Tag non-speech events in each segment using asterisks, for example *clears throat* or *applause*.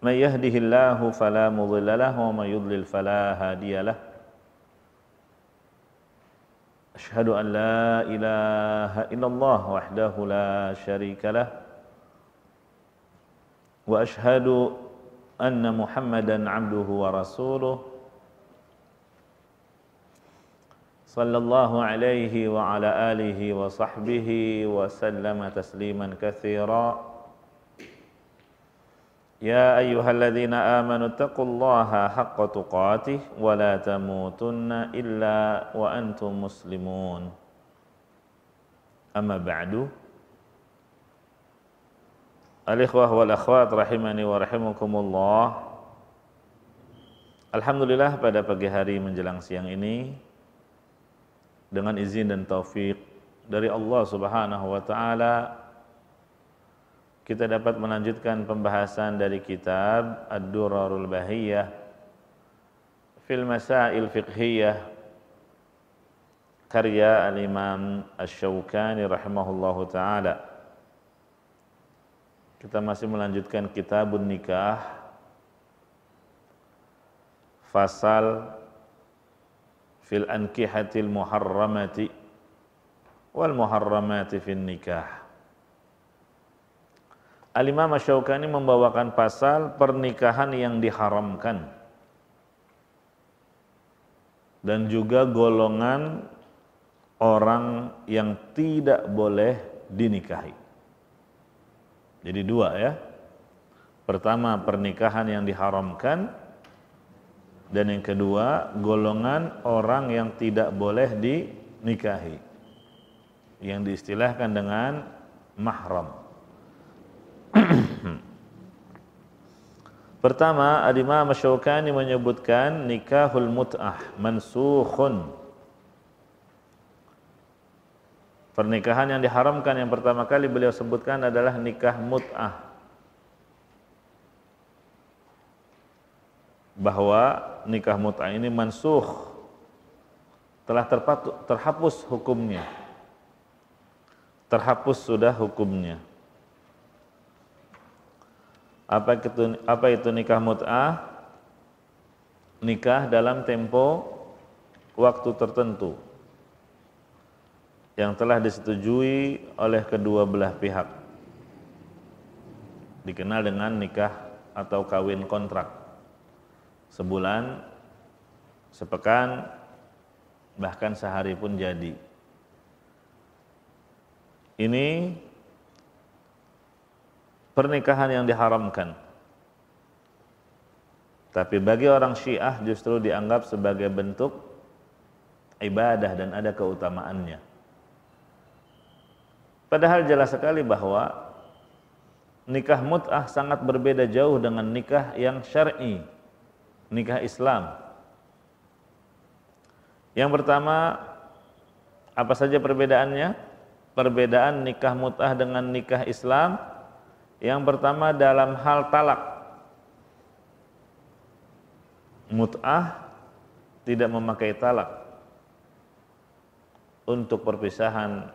من يهده الله فلا مضل له ومن يضلل فلا هادي له أشهد أن لا إله إلا الله وحده لا شريك له وأشهد أن محمدا عبده ورسوله صلى الله عليه وعلى آله وصحبه وسلم تسليما كثيرا يا أيها الذين آمنوا اتقوا الله حق تقاته ولا تموتن إلا وأنتم مسلمون أما بعد الإخوة والأخوات رحمني ورحمكم الله Alhamdulillah pada pagi hari menjelang siang ini dengan izin dan taufik dari Allah Subhanahu wa taala kita dapat melanjutkan pembahasan dari kitab Ad-Durarul Bahiyah fil Masail Fiqhiyah karya Al-Imam Asy-Syaukani rahimahullahu taala. Kita masih melanjutkan kitabun nikah fasal fil ankihatil muharramati wal muharramati fin nikah Al-Imam Syaukani membawakan pasal pernikahan yang diharamkan dan juga golongan orang yang tidak boleh dinikahi. Jadi dua ya. Pertama pernikahan yang diharamkan dan yang kedua golongan orang yang tidak boleh dinikahi. Yang diistilahkan dengan mahram. *clears throat* Pertama, Al-Imam Syaukani menyebutkan nikahul mut'ah mansukhun. Pernikahan yang diharamkan yang pertama kali beliau sebutkan adalah nikah mut'ah. Bahwa nikah mut'ah ini mansukh. Telah terpatu, terhapus hukumnya. Terhapus sudah hukumnya. Apa itu, apa itu nikah mut'ah? Nikah dalam tempo waktu tertentu yang telah disetujui oleh kedua belah pihak. Dikenal dengan nikah atau kawin kontrak. Sebulan, sepekan, bahkan sehari pun jadi. Ini pernikahan yang diharamkan. Tapi bagi orang Syiah justru dianggap sebagai bentuk ibadah dan ada keutamaannya. Padahal jelas sekali bahwa nikah mut'ah sangat berbeda jauh dengan nikah yang syar'i, nikah Islam. Yang pertama, apa saja perbedaannya? Perbedaan nikah mut'ah dengan nikah Islam yang pertama dalam hal talak. Mut'ah tidak memakai talak untuk perpisahan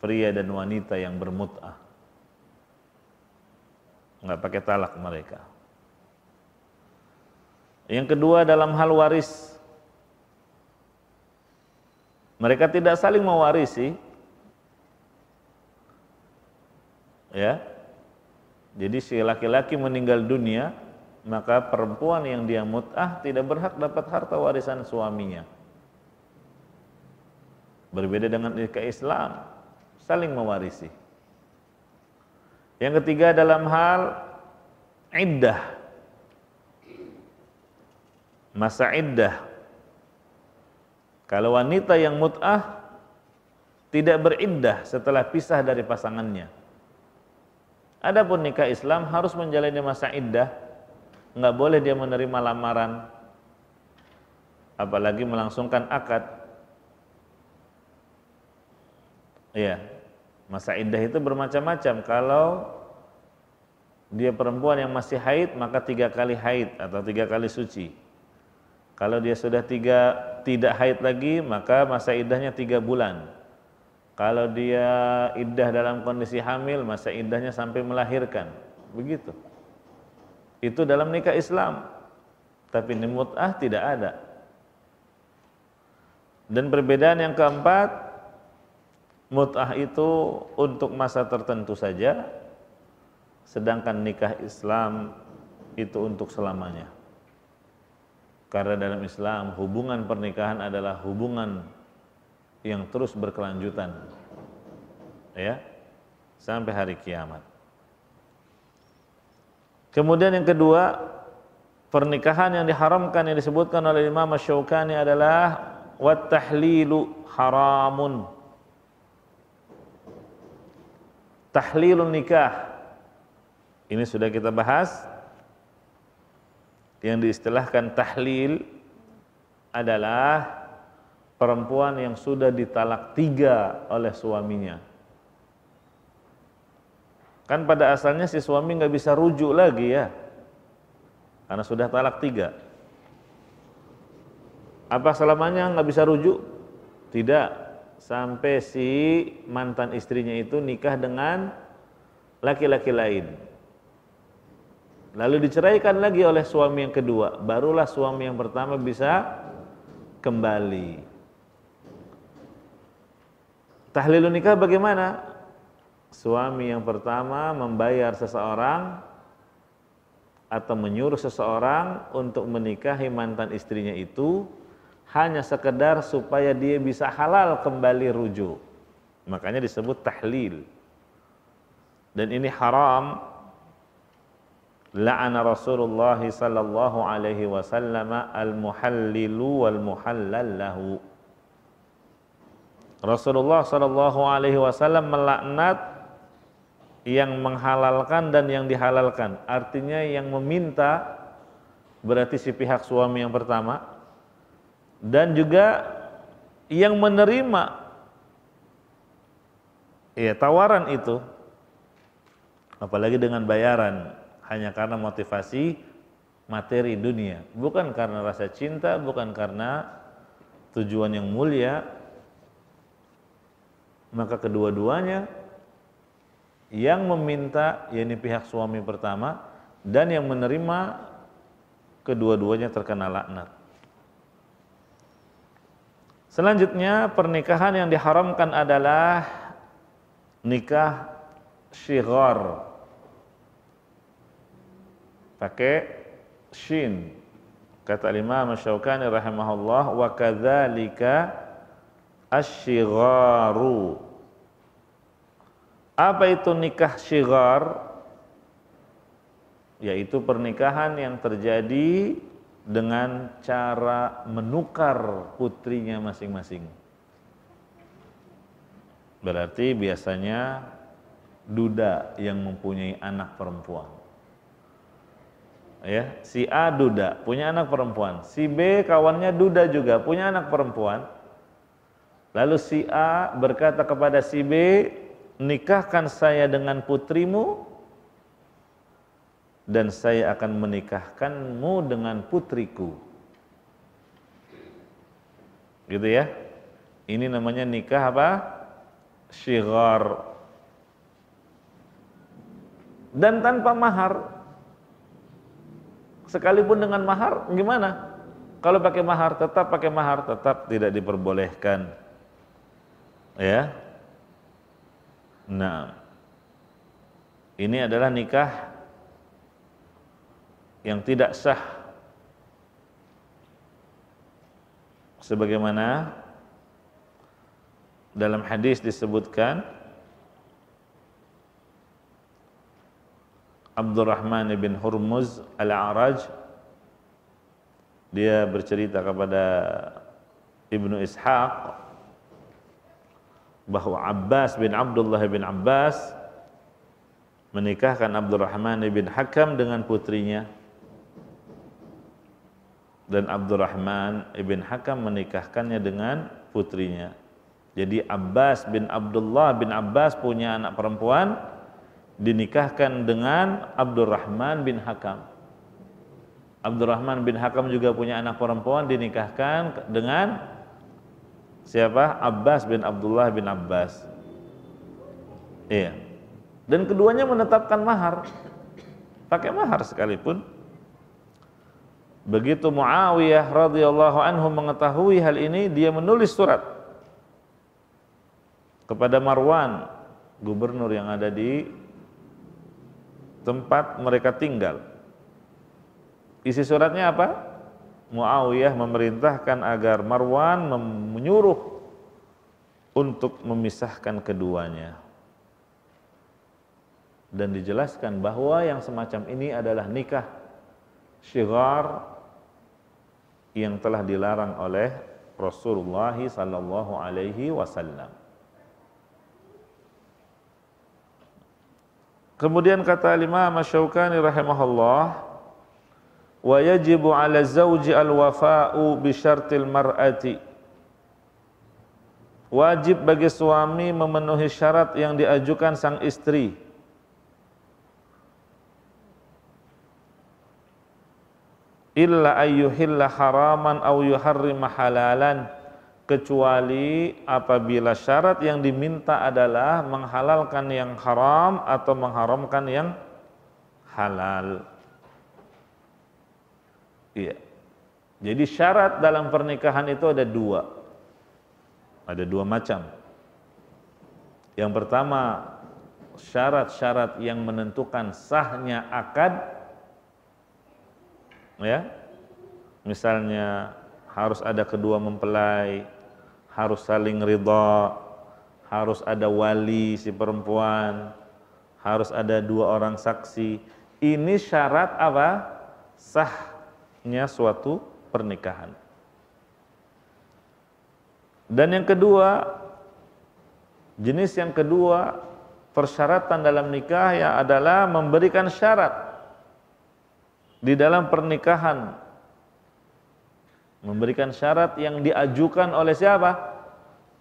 pria dan wanita yang bermut'ah. Enggak pakai talak mereka. Yang kedua dalam hal waris. Mereka tidak saling mewarisi. Ya, jadi si laki-laki meninggal dunia, maka perempuan yang dia mut'ah tidak berhak dapat harta warisan suaminya. Berbeda dengan nikah Islam, saling mewarisi. Yang ketiga dalam hal iddah. Masa iddah. Kalau wanita yang mut'ah tidak beriddah setelah pisah dari pasangannya. Adapun nikah Islam harus menjalani masa iddah, nggak boleh dia menerima lamaran, apalagi melangsungkan akad. Iya, masa iddah itu bermacam-macam. Kalau dia perempuan yang masih haid maka tiga kali haid atau tiga kali suci. Kalau dia sudah tiga tidak haid lagi maka masa iddahnya tiga bulan. Kalau dia iddah dalam kondisi hamil, masa iddahnya sampai melahirkan. Begitu. Itu dalam nikah Islam. Tapi mutah tidak ada. Dan perbedaan yang keempat, mut'ah itu untuk masa tertentu saja, sedangkan nikah Islam itu untuk selamanya. Karena dalam Islam hubungan pernikahan adalah hubungan yang terus berkelanjutan ya sampai hari kiamat. Kemudian yang kedua, pernikahan yang diharamkan yang disebutkan oleh Imam Syaukani adalah wat tahlilu haramun. Tahlilun nikah. Ini sudah kita bahas. Yang diistilahkan tahlil adalah perempuan yang sudah ditalak tiga oleh suaminya. Kan pada asalnya si suami nggak bisa rujuk lagi ya, karena sudah talak tiga. Apa selamanya nggak bisa rujuk? Tidak, sampai si mantan istrinya itu nikah dengan laki-laki lain. Lalu diceraikan lagi oleh suami yang kedua, barulah suami yang pertama bisa kembali. Tahlilun nikah bagaimana? Suami yang pertama membayar seseorang atau menyuruh seseorang untuk menikahi mantan istrinya itu hanya sekedar supaya dia bisa halal kembali rujuk. Makanya disebut tahlil. Dan ini haram. La'ana Rasulullah sallallahu alaihi wasallam al-muhallilu wal muhallal lahu. Rasulullah Shallallahu Alaihi Wasallam melaknat yang menghalalkan dan yang dihalalkan. Artinya yang meminta berarti si pihak suami yang pertama dan juga yang menerima ya tawaran itu apalagi dengan bayaran hanya karena motivasi materi dunia bukan karena rasa cinta bukan karena tujuan yang mulia maka kedua-duanya yang meminta yakni pihak suami pertama dan yang menerima kedua-duanya terkena laknat. Selanjutnya pernikahan yang diharamkan adalah nikah syighar. Pakai shin. Kata Imam Syaukani rahimahullah wa asyigharu apa itu nikah syigar yaitu pernikahan yang terjadi dengan cara menukar putrinya masing-masing berarti biasanya duda yang mempunyai anak perempuan ya si A duda punya anak perempuan si B kawannya duda juga punya anak perempuan Lalu si A berkata kepada si B, nikahkan saya dengan putrimu dan saya akan menikahkanmu dengan putriku. Gitu ya. Ini namanya nikah apa? Syighar. Dan tanpa mahar. Sekalipun dengan mahar, gimana? Kalau pakai mahar, tetap pakai mahar, tetap tidak diperbolehkan. Ya. Nah, ini adalah nikah yang tidak sah sebagaimana dalam hadis disebutkan Abdurrahman bin Hurmuz al-Araj dia bercerita kepada Ibnu Ishaq bahwa Abbas bin Abdullah bin Abbas menikahkan Abdurrahman bin Hakam dengan putrinya dan Abdurrahman bin Hakam menikahkannya dengan putrinya. Jadi Abbas bin Abdullah bin Abbas punya anak perempuan dinikahkan dengan Abdurrahman bin Hakam. Abdurrahman bin Hakam juga punya anak perempuan dinikahkan dengan Siapa? Abbas bin Abdullah bin Abbas. Iya. Dan keduanya menetapkan mahar. Pakai mahar sekalipun. Begitu Muawiyah radhiyallahu anhu mengetahui hal ini, dia menulis surat kepada Marwan, gubernur yang ada di tempat mereka tinggal. Isi suratnya apa? Muawiyah memerintahkan agar Marwan menyuruh untuk memisahkan keduanya. Dan dijelaskan bahwa yang semacam ini adalah nikah syighar yang telah dilarang oleh Rasulullah sallallahu alaihi wasallam. Kemudian kata Imam Asy-Syaukani rahimahullah, ويجب على الزوج الوفاء بشرط المرأة. Wajib bagi suami memenuhi syarat yang diajukan sang istri. Illa ayyuhilla haraman au yuharrima halalan kecuali apabila syarat yang diminta adalah menghalalkan yang haram atau mengharamkan yang halal. Iya. Jadi syarat dalam pernikahan itu ada dua. Ada dua macam. Yang pertama, syarat-syarat yang menentukan sahnya akad ya. Misalnya harus ada kedua mempelai, harus saling ridha, harus ada wali si perempuan, harus ada dua orang saksi. Ini syarat apa? Sah sahihnya suatu pernikahan. Dan yang kedua, jenis yang kedua persyaratan dalam nikah ya adalah memberikan syarat di dalam pernikahan. Memberikan syarat yang diajukan oleh siapa?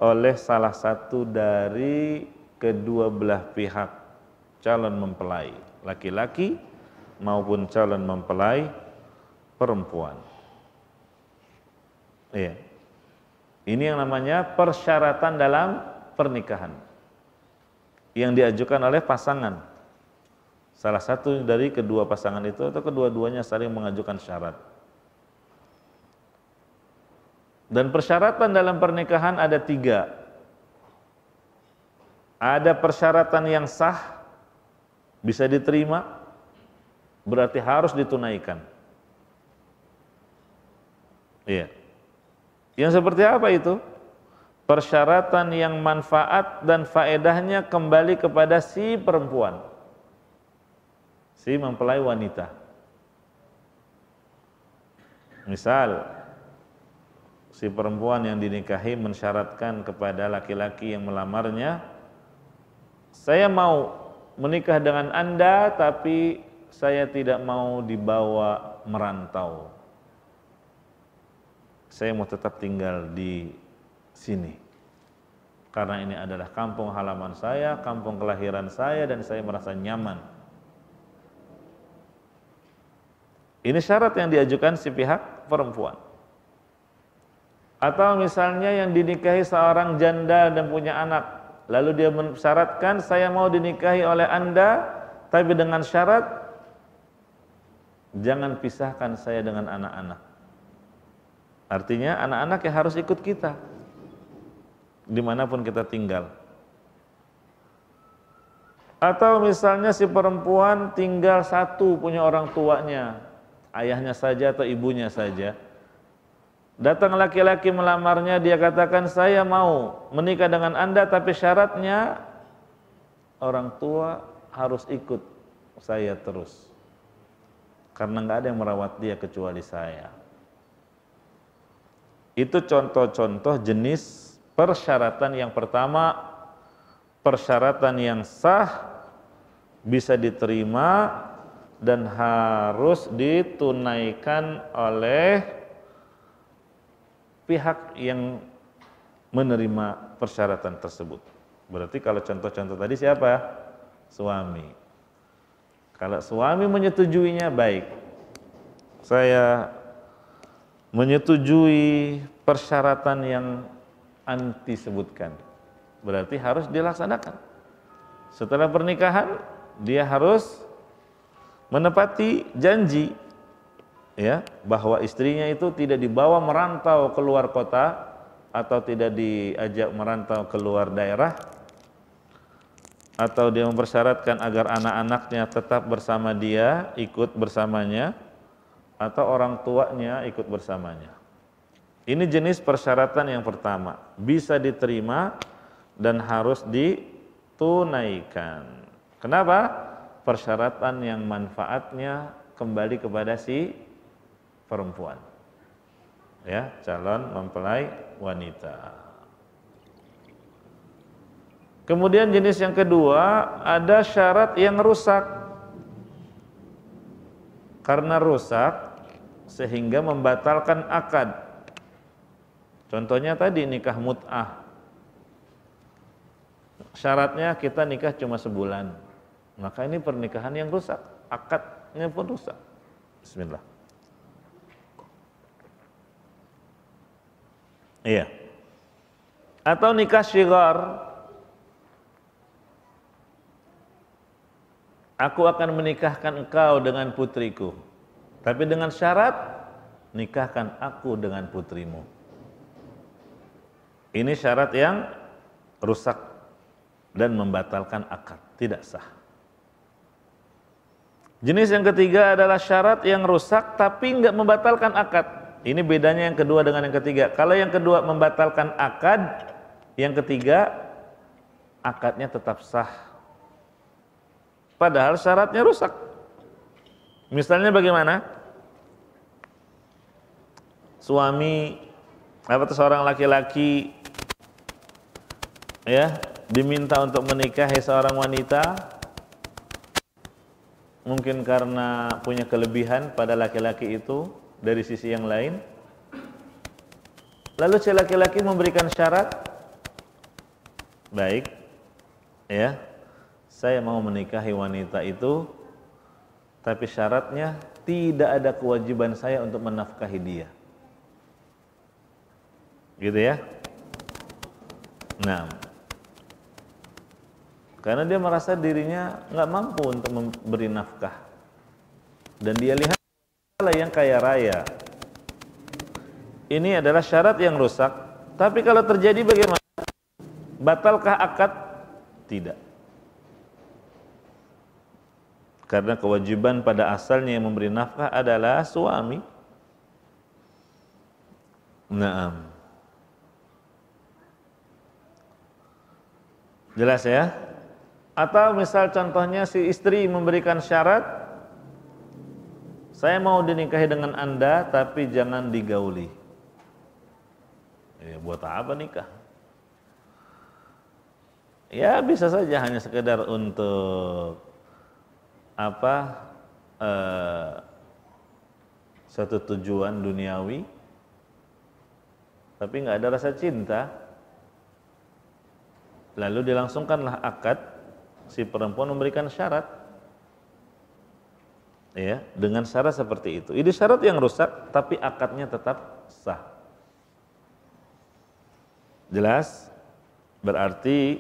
Oleh salah satu dari kedua belah pihak calon mempelai, laki-laki maupun calon mempelai perempuan. Iya. Ini yang namanya persyaratan dalam pernikahan yang diajukan oleh pasangan. Salah satu dari kedua pasangan itu atau kedua-duanya saling mengajukan syarat. Dan persyaratan dalam pernikahan ada tiga. Ada persyaratan yang sah, bisa diterima, berarti harus ditunaikan. Iya. Yang seperti apa itu? Persyaratan yang manfaat dan faedahnya kembali kepada si perempuan. Si mempelai wanita. Misal, si perempuan yang dinikahi mensyaratkan kepada laki-laki yang melamarnya, saya mau menikah dengan Anda, tapi saya tidak mau dibawa merantau saya mau tetap tinggal di sini. Karena ini adalah kampung halaman saya, kampung kelahiran saya, dan saya merasa nyaman. Ini syarat yang diajukan si pihak perempuan. Atau misalnya yang dinikahi seorang janda dan punya anak, lalu dia mensyaratkan saya mau dinikahi oleh anda, tapi dengan syarat jangan pisahkan saya dengan anak-anak. Artinya anak-anak yang harus ikut kita dimanapun kita tinggal. Atau misalnya si perempuan tinggal satu punya orang tuanya, ayahnya saja atau ibunya saja. Datang laki-laki melamarnya, dia katakan saya mau menikah dengan anda tapi syaratnya orang tua harus ikut saya terus. Karena nggak ada yang merawat dia kecuali saya. Itu contoh-contoh jenis persyaratan yang pertama persyaratan yang sah bisa diterima dan harus ditunaikan oleh pihak yang menerima persyaratan tersebut. Berarti kalau contoh-contoh tadi siapa? Suami. Kalau suami menyetujuinya baik. Saya menyetujui persyaratan yang anti sebutkan. Berarti harus dilaksanakan. Setelah pernikahan, dia harus menepati janji ya bahwa istrinya itu tidak dibawa merantau keluar kota atau tidak diajak merantau keluar daerah atau dia mempersyaratkan agar anak-anaknya tetap bersama dia, ikut bersamanya atau orang tuanya ikut bersamanya. Ini jenis persyaratan yang pertama, bisa diterima dan harus ditunaikan. Kenapa? Persyaratan yang manfaatnya kembali kepada si perempuan. Ya, calon mempelai wanita. Kemudian jenis yang kedua, ada syarat yang rusak. Karena rusak sehingga membatalkan akad. Contohnya tadi nikah mut'ah. Syaratnya kita nikah cuma sebulan. Maka ini pernikahan yang rusak, akadnya pun rusak. Bismillah. Iya. Atau nikah syigar, aku akan menikahkan engkau dengan putriku. Tapi dengan syarat nikahkan aku dengan putrimu. Ini syarat yang rusak dan membatalkan akad, tidak sah. Jenis yang ketiga adalah syarat yang rusak tapi nggak membatalkan akad. Ini bedanya yang kedua dengan yang ketiga. Kalau yang kedua membatalkan akad, yang ketiga akadnya tetap sah. Padahal syaratnya rusak. Misalnya bagaimana? Suami apa tuh seorang laki-laki ya diminta untuk menikahi seorang wanita mungkin karena punya kelebihan pada laki-laki itu dari sisi yang lain lalu si laki-laki memberikan syarat baik ya saya mau menikahi wanita itu tapi syaratnya tidak ada kewajiban saya untuk menafkahi dia. Gitu ya. Nah, karena dia merasa dirinya nggak mampu untuk memberi nafkah. Dan dia lihat lah yang kaya raya. Ini adalah syarat yang rusak. Tapi kalau terjadi bagaimana? Batalkah akad? Tidak. Karena kewajiban pada asalnya yang memberi nafkah adalah suami. Naam. Jelas ya? Atau misal contohnya si istri memberikan syarat saya mau dinikahi dengan Anda tapi jangan digauli. Ya, buat apa nikah? Ya bisa saja hanya sekedar untuk apa eh, satu tujuan duniawi tapi nggak ada rasa cinta lalu dilangsungkanlah akad si perempuan memberikan syarat ya dengan syarat seperti itu ini syarat yang rusak tapi akadnya tetap sah jelas berarti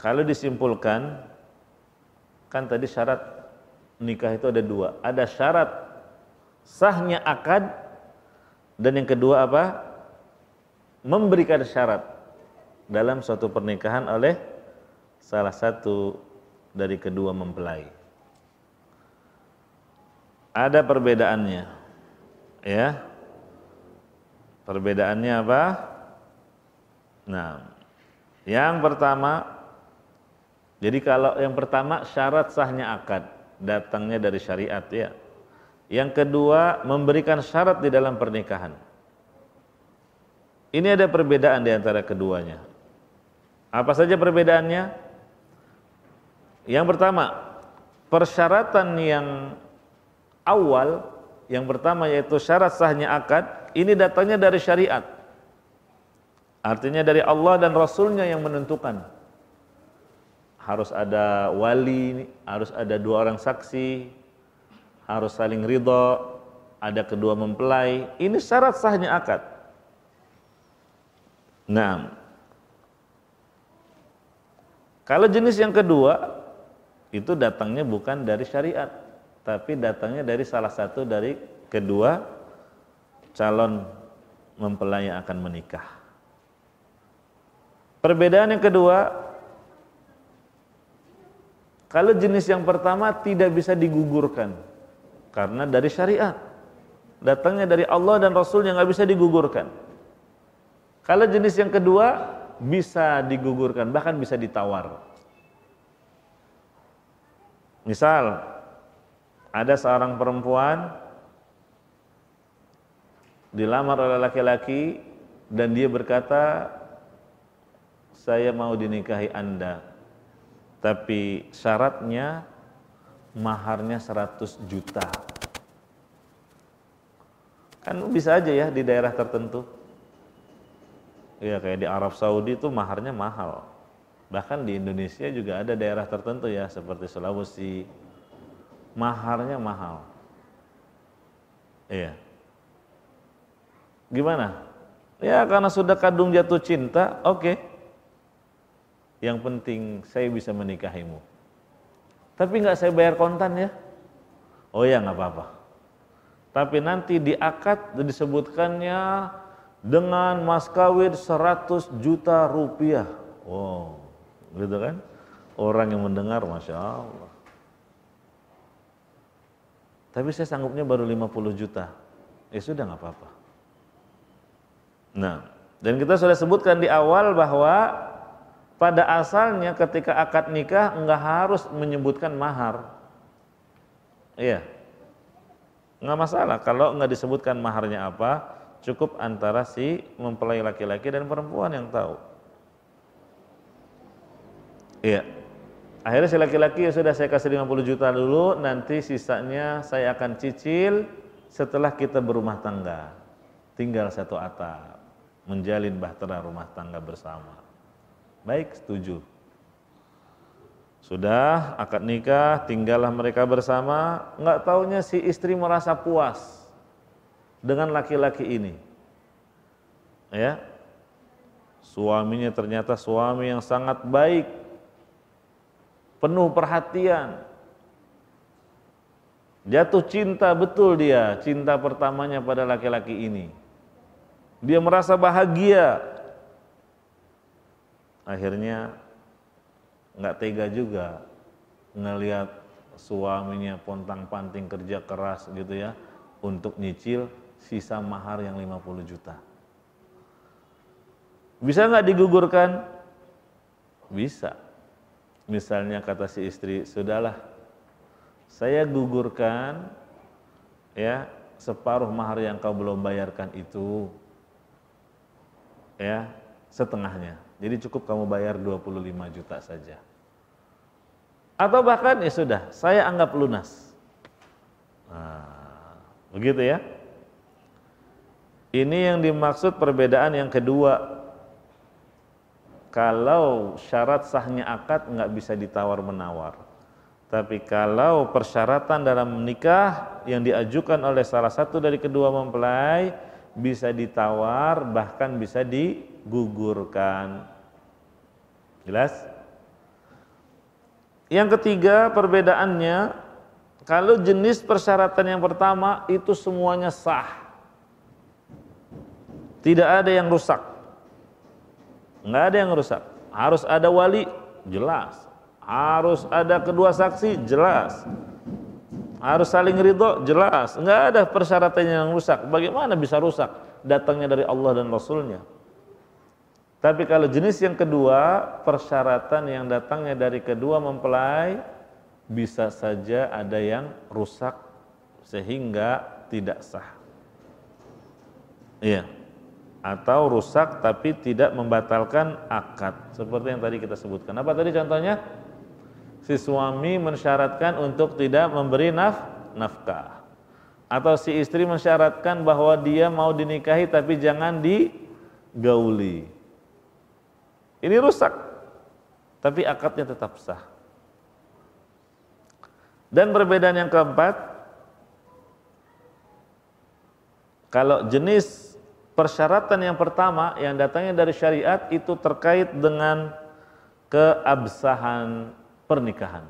kalau disimpulkan kan tadi syarat nikah itu ada dua ada syarat sahnya akad dan yang kedua apa memberikan syarat dalam suatu pernikahan oleh salah satu dari kedua mempelai ada perbedaannya ya perbedaannya apa nah yang pertama jadi kalau yang pertama syarat sahnya akad datangnya dari syariat ya. Yang kedua memberikan syarat di dalam pernikahan. Ini ada perbedaan di antara keduanya. Apa saja perbedaannya? Yang pertama, persyaratan yang awal yang pertama yaitu syarat sahnya akad ini datangnya dari syariat. Artinya dari Allah dan Rasulnya yang menentukan harus ada wali, harus ada dua orang saksi, harus saling ridho, ada kedua mempelai. Ini syarat sahnya akad. Nah, kalau jenis yang kedua itu datangnya bukan dari syariat, tapi datangnya dari salah satu dari kedua calon mempelai yang akan menikah. Perbedaan yang kedua, kalau jenis yang pertama tidak bisa digugurkan karena dari syariat. Datangnya dari Allah dan Rasul yang nggak bisa digugurkan. Kalau jenis yang kedua bisa digugurkan, bahkan bisa ditawar. Misal ada seorang perempuan dilamar oleh laki-laki dan dia berkata saya mau dinikahi Anda tapi syaratnya maharnya 100 juta. Kan bisa aja ya di daerah tertentu. Ya kayak di Arab Saudi itu maharnya mahal. Bahkan di Indonesia juga ada daerah tertentu ya seperti Sulawesi. Maharnya mahal. Iya. Gimana? Ya karena sudah kadung jatuh cinta, oke. Okay yang penting saya bisa menikahimu. Tapi nggak saya bayar kontan ya. Oh ya nggak apa-apa. Tapi nanti di akad disebutkannya dengan mas kawin 100 juta rupiah. Wow, gitu kan? Orang yang mendengar, Masya Allah. Tapi saya sanggupnya baru 50 juta. Ya eh, sudah nggak apa-apa. Nah, dan kita sudah sebutkan di awal bahwa pada asalnya ketika akad nikah nggak harus menyebutkan mahar. Iya. Nggak masalah kalau nggak disebutkan maharnya apa, cukup antara si mempelai laki-laki dan perempuan yang tahu. Iya. Akhirnya si laki-laki ya sudah saya kasih 50 juta dulu, nanti sisanya saya akan cicil setelah kita berumah tangga. Tinggal satu atap, menjalin bahtera rumah tangga bersama. Baik, setuju. Sudah akad nikah, tinggallah mereka bersama, nggak taunya si istri merasa puas dengan laki-laki ini. Ya. Suaminya ternyata suami yang sangat baik. Penuh perhatian. Jatuh cinta betul dia, cinta pertamanya pada laki-laki ini. Dia merasa bahagia akhirnya nggak tega juga ngelihat suaminya pontang panting kerja keras gitu ya untuk nyicil sisa mahar yang 50 juta. Bisa nggak digugurkan? Bisa. Misalnya kata si istri, sudahlah, saya gugurkan ya separuh mahar yang kau belum bayarkan itu. Ya, setengahnya. Jadi cukup kamu bayar 25 juta saja. Atau bahkan ya sudah, saya anggap lunas. Nah, begitu ya. Ini yang dimaksud perbedaan yang kedua. Kalau syarat sahnya akad nggak bisa ditawar menawar. Tapi kalau persyaratan dalam menikah yang diajukan oleh salah satu dari kedua mempelai bisa ditawar bahkan bisa digugurkan. Jelas? Yang ketiga perbedaannya kalau jenis persyaratan yang pertama itu semuanya sah. Tidak ada yang rusak. Enggak ada yang rusak. Harus ada wali, jelas. Harus ada kedua saksi, jelas harus saling ridho jelas nggak ada persyaratannya yang rusak bagaimana bisa rusak datangnya dari Allah dan Rasulnya tapi kalau jenis yang kedua persyaratan yang datangnya dari kedua mempelai bisa saja ada yang rusak sehingga tidak sah iya atau rusak tapi tidak membatalkan akad seperti yang tadi kita sebutkan apa tadi contohnya si suami mensyaratkan untuk tidak memberi naf nafkah atau si istri mensyaratkan bahwa dia mau dinikahi tapi jangan digauli. Ini rusak. Tapi akadnya tetap sah. Dan perbedaan yang keempat, kalau jenis persyaratan yang pertama yang datangnya dari syariat itu terkait dengan keabsahan pernikahan.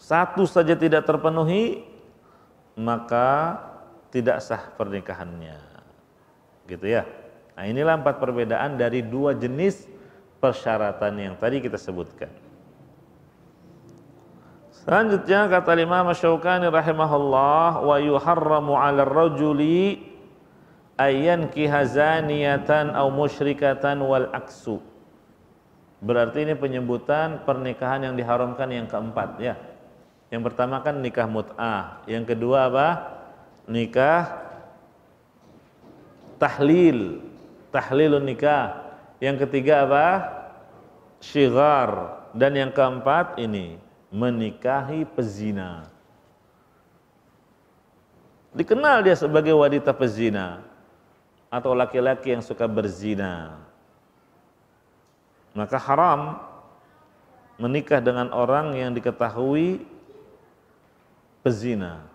Satu saja tidak terpenuhi, maka tidak sah pernikahannya. Gitu ya. Nah, inilah empat perbedaan dari dua jenis persyaratan yang tadi kita sebutkan. Selanjutnya kata Imam Syaukani rahimahullah wa yuharramu 'ala rajuli ayyan kihazaniyatan aw musyrikatan wal aksu. Berarti ini penyebutan pernikahan yang diharamkan yang keempat ya. Yang pertama kan nikah mut'ah, yang kedua apa? Nikah tahlil, tahlilun nikah. Yang ketiga apa? Syighar. dan yang keempat ini menikahi pezina. Dikenal dia sebagai wanita pezina atau laki-laki yang suka berzina. Maka haram menikah dengan orang yang diketahui pezina.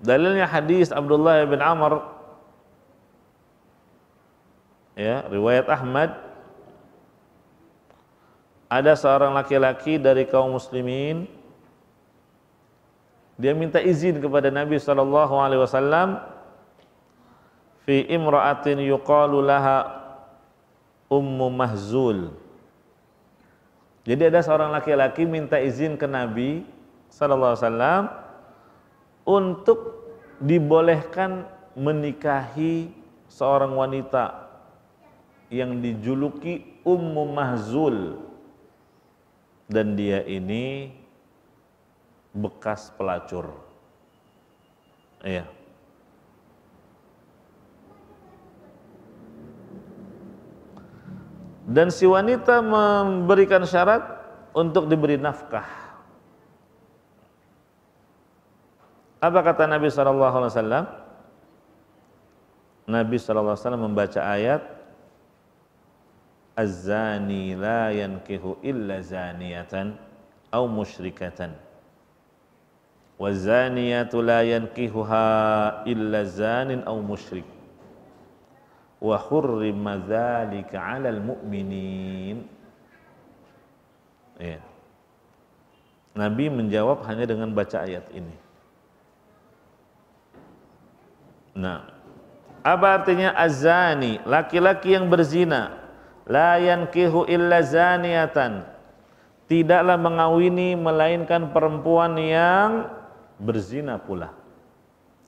Dalilnya hadis Abdullah bin Amr ya, riwayat Ahmad ada seorang laki-laki dari kaum muslimin dia minta izin kepada Nabi sallallahu alaihi wasallam fi imra'atin yuqalu laha Ummu Mahzul. Jadi ada seorang laki-laki minta izin ke Nabi sallallahu alaihi untuk dibolehkan menikahi seorang wanita yang dijuluki Ummu Mahzul dan dia ini bekas pelacur. Iya, dan si wanita memberikan syarat untuk diberi nafkah. Apa kata Nabi saw? Nabi saw membaca ayat Az-zani la yankihu illa zaniyatan au musyrikatan zaniyatu la yankihuha illa zanin au musyrik wa hurrima dzalika 'alal mu'minin. Ya. Nabi menjawab hanya dengan baca ayat ini. Nah, apa artinya azani? Laki-laki yang berzina layan yankihu illa zaniatan. Tidaklah mengawini melainkan perempuan yang berzina pula.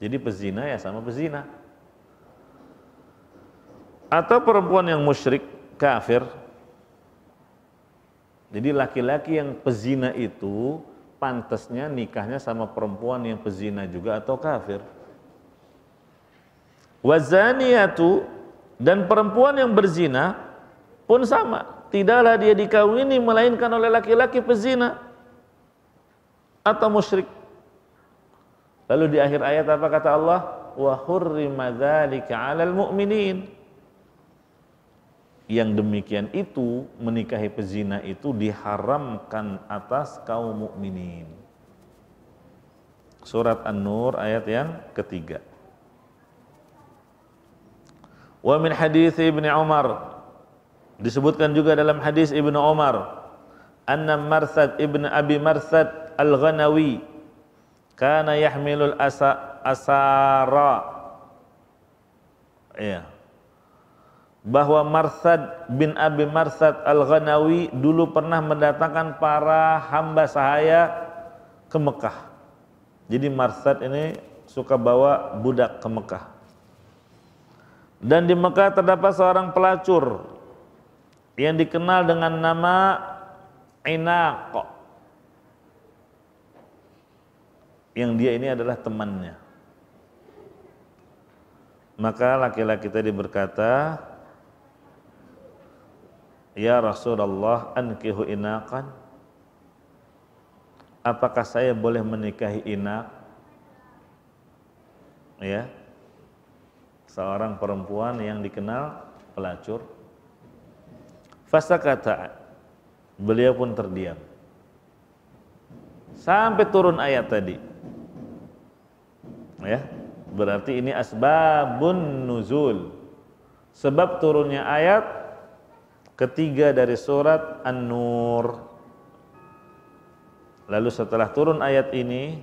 Jadi pezina ya sama pezina atau perempuan yang musyrik kafir jadi laki-laki yang pezina itu pantasnya nikahnya sama perempuan yang pezina juga atau kafir wazaniyatu dan perempuan yang berzina pun sama tidaklah dia dikawini melainkan oleh laki-laki pezina atau musyrik lalu di akhir ayat apa kata Allah wa hurrima dzalika 'alal mu'minin yang demikian itu menikahi pezina itu diharamkan atas kaum mukminin. Surat An-Nur ayat yang ketiga. Wa min hadis Ibnu Umar disebutkan juga dalam hadis Ibnu Umar anna Marsad Ibnu Abi Marsad Al-Ghanawi kana yahmilul asa asara ya bahwa Marsad bin Abi Marsad Al-Ghanawi dulu pernah mendatangkan para hamba sahaya ke Mekah. Jadi Marsad ini suka bawa budak ke Mekah. Dan di Mekah terdapat seorang pelacur yang dikenal dengan nama Inaq. Yang dia ini adalah temannya. Maka laki-laki tadi berkata, Ya Rasulullah ankihu inakan Apakah saya boleh menikahi inak? Ya. Seorang perempuan yang dikenal pelacur. Fasa kata beliau pun terdiam. Sampai turun ayat tadi. Ya, berarti ini asbabun nuzul. Sebab turunnya ayat ketiga dari surat An-Nur. Lalu setelah turun ayat ini,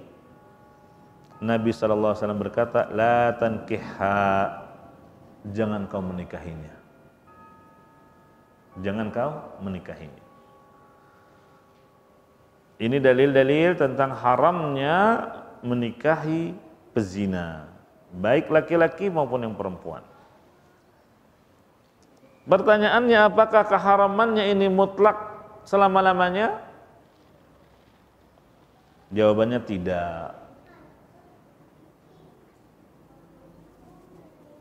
Nabi SAW berkata, La tankihha, jangan kau menikahinya. Jangan kau menikahinya. Ini dalil-dalil tentang haramnya menikahi pezina, baik laki-laki maupun yang perempuan. Pertanyaannya apakah keharamannya ini mutlak selama-lamanya? Jawabannya tidak.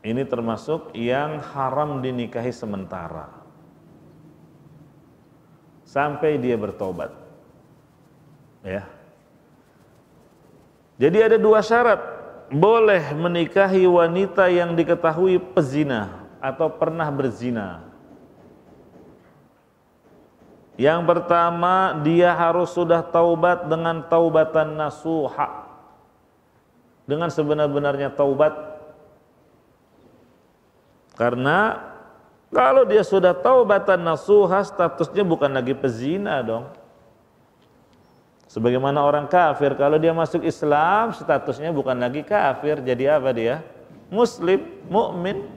Ini termasuk yang haram dinikahi sementara. Sampai dia bertobat. Ya. Jadi ada dua syarat. Boleh menikahi wanita yang diketahui pezina atau pernah berzina. Yang pertama, dia harus sudah taubat dengan taubatan nasuha. Dengan sebenar-benarnya taubat. Karena kalau dia sudah taubatan nasuha, statusnya bukan lagi pezina dong. Sebagaimana orang kafir, kalau dia masuk Islam, statusnya bukan lagi kafir, jadi apa dia? Muslim, mukmin,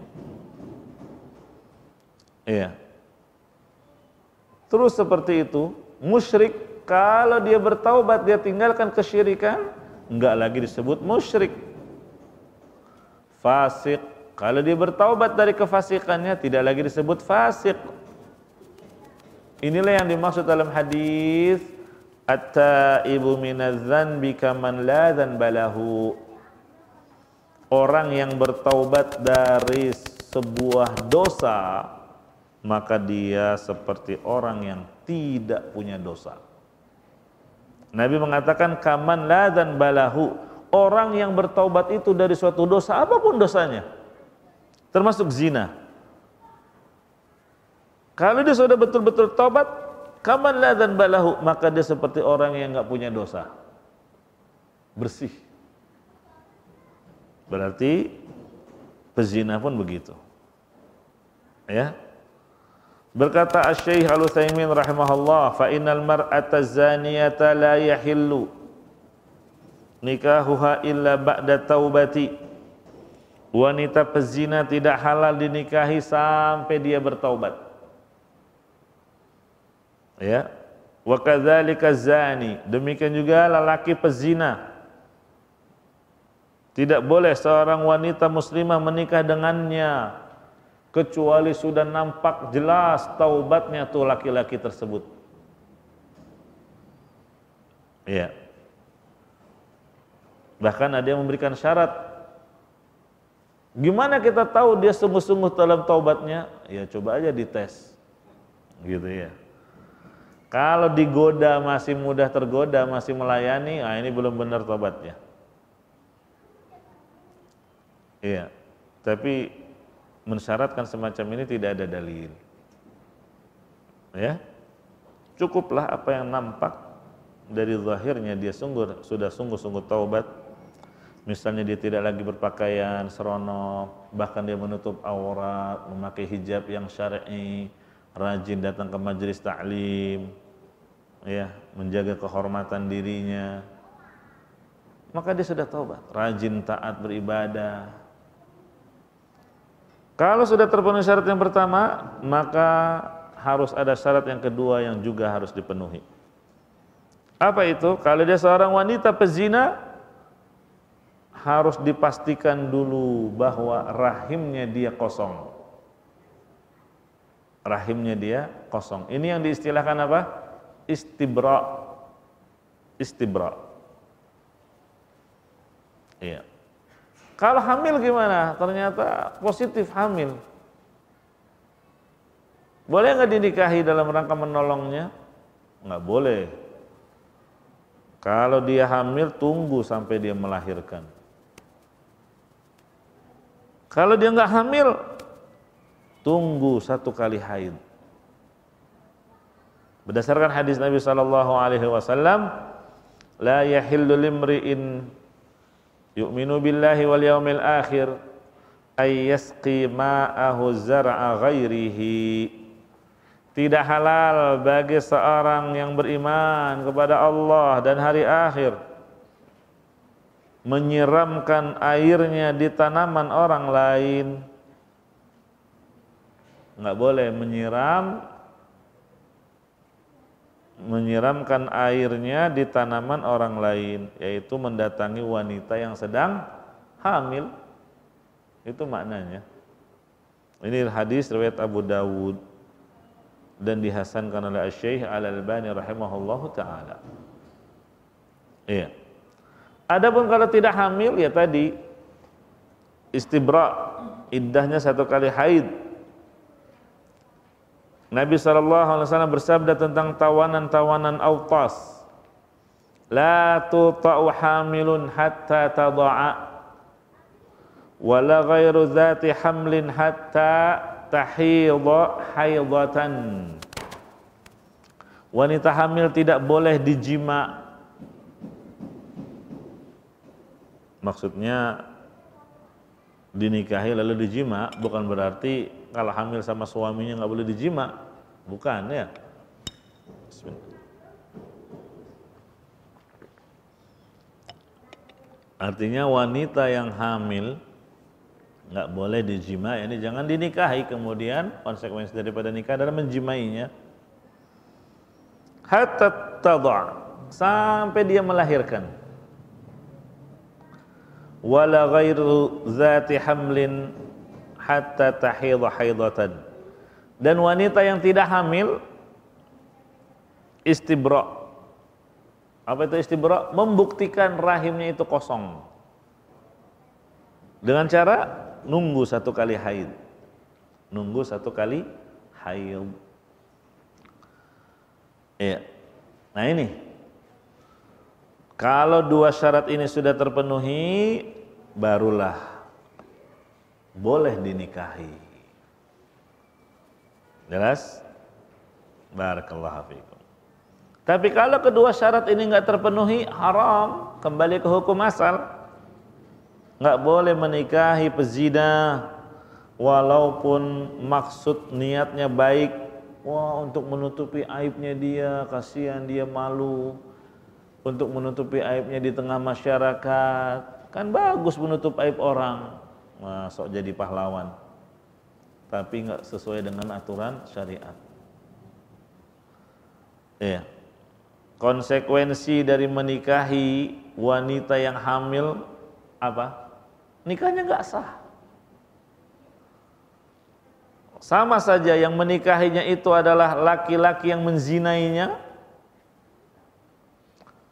Iya. Terus seperti itu, musyrik kalau dia bertaubat dia tinggalkan kesyirikan, enggak lagi disebut musyrik. Fasik kalau dia bertaubat dari kefasikannya tidak lagi disebut fasik. Inilah yang dimaksud dalam hadis at ibu minadz bika kaman la balahu Orang yang bertaubat dari sebuah dosa maka dia seperti orang yang tidak punya dosa. Nabi mengatakan kaman la dan balahu orang yang bertaubat itu dari suatu dosa apapun dosanya termasuk zina. Kalau dia sudah betul-betul taubat, kaman la dan balahu maka dia seperti orang yang nggak punya dosa. Bersih. Berarti pezina pun begitu. Ya, Berkata Asy-Syaikh Al-Utsaimin rahimahullah, fa innal mar'ata zaniyata la yahillu nikahuha illa ba'da taubati. Wanita pezina tidak halal dinikahi sampai dia bertaubat. Ya. Wa kadzalika zani, demikian juga lelaki pezina. Tidak boleh seorang wanita muslimah menikah dengannya kecuali sudah nampak jelas taubatnya tuh laki-laki tersebut. Ya. Bahkan ada yang memberikan syarat. Gimana kita tahu dia sungguh-sungguh dalam taubatnya? Ya coba aja dites. Gitu ya. Kalau digoda masih mudah tergoda, masih melayani, ah ini belum benar taubatnya. Iya. Tapi mensyaratkan semacam ini tidak ada dalil. Ya. Cukuplah apa yang nampak dari zahirnya dia sungguh sudah sungguh-sungguh taubat. Misalnya dia tidak lagi berpakaian seronok, bahkan dia menutup aurat, memakai hijab yang syar'i, rajin datang ke majelis taklim, ya, menjaga kehormatan dirinya. Maka dia sudah taubat, rajin taat beribadah, kalau sudah terpenuhi syarat yang pertama, maka harus ada syarat yang kedua yang juga harus dipenuhi. Apa itu? Kalau dia seorang wanita pezina, harus dipastikan dulu bahwa rahimnya dia kosong. Rahimnya dia kosong. Ini yang diistilahkan apa? Istibra. Istibra. Iya. Kalau hamil gimana? Ternyata positif hamil. Boleh nggak dinikahi dalam rangka menolongnya? Nggak boleh. Kalau dia hamil, tunggu sampai dia melahirkan. Kalau dia nggak hamil, tunggu satu kali haid. Berdasarkan hadis Nabi Shallallahu Alaihi Wasallam, la yahillu limriin yu'minu billahi wal yaumil akhir ay yasqi ma'ahu zar'a ghairihi tidak halal bagi seorang yang beriman kepada Allah dan hari akhir menyiramkan airnya di tanaman orang lain nggak boleh menyiram menyiramkan airnya di tanaman orang lain yaitu mendatangi wanita yang sedang hamil itu maknanya ini hadis riwayat Abu Dawud dan dihasankan oleh Syekh Al Albani rahimahullahu taala iya adapun kalau tidak hamil ya tadi istibra iddahnya satu kali haid Nabi sallallahu alaihi wasallam bersabda tentang tawanan-tawanan autas. La tuta'u hamilun hatta tada'a wa la ghairu dhati hamlin hatta tahidha haidatan. Wanita hamil tidak boleh dijima. Maksudnya dinikahi lalu dijima bukan berarti kalau hamil sama suaminya nggak boleh dijima bukan ya artinya wanita yang hamil nggak boleh dijima ini jangan dinikahi kemudian konsekuensi daripada nikah adalah menjimainya hatta tadha sampai dia melahirkan wala ghairu zati hamlin hatta tahidha haidatan. Dan wanita yang tidak hamil istibra. Apa itu istibra? Membuktikan rahimnya itu kosong. Dengan cara nunggu satu kali haid. Nunggu satu kali haid. ya Nah ini kalau dua syarat ini sudah terpenuhi barulah boleh dinikahi. Jelas? Barakallahu fiikum. Tapi kalau kedua syarat ini nggak terpenuhi, haram. Kembali ke hukum asal. Nggak boleh menikahi pezina walaupun maksud niatnya baik. Wah, untuk menutupi aibnya dia, kasihan dia malu. Untuk menutupi aibnya di tengah masyarakat. Kan bagus menutup aib orang masuk jadi pahlawan tapi nggak sesuai dengan aturan syariat ya konsekuensi dari menikahi wanita yang hamil apa nikahnya nggak sah sama saja yang menikahinya itu adalah laki-laki yang menzinainya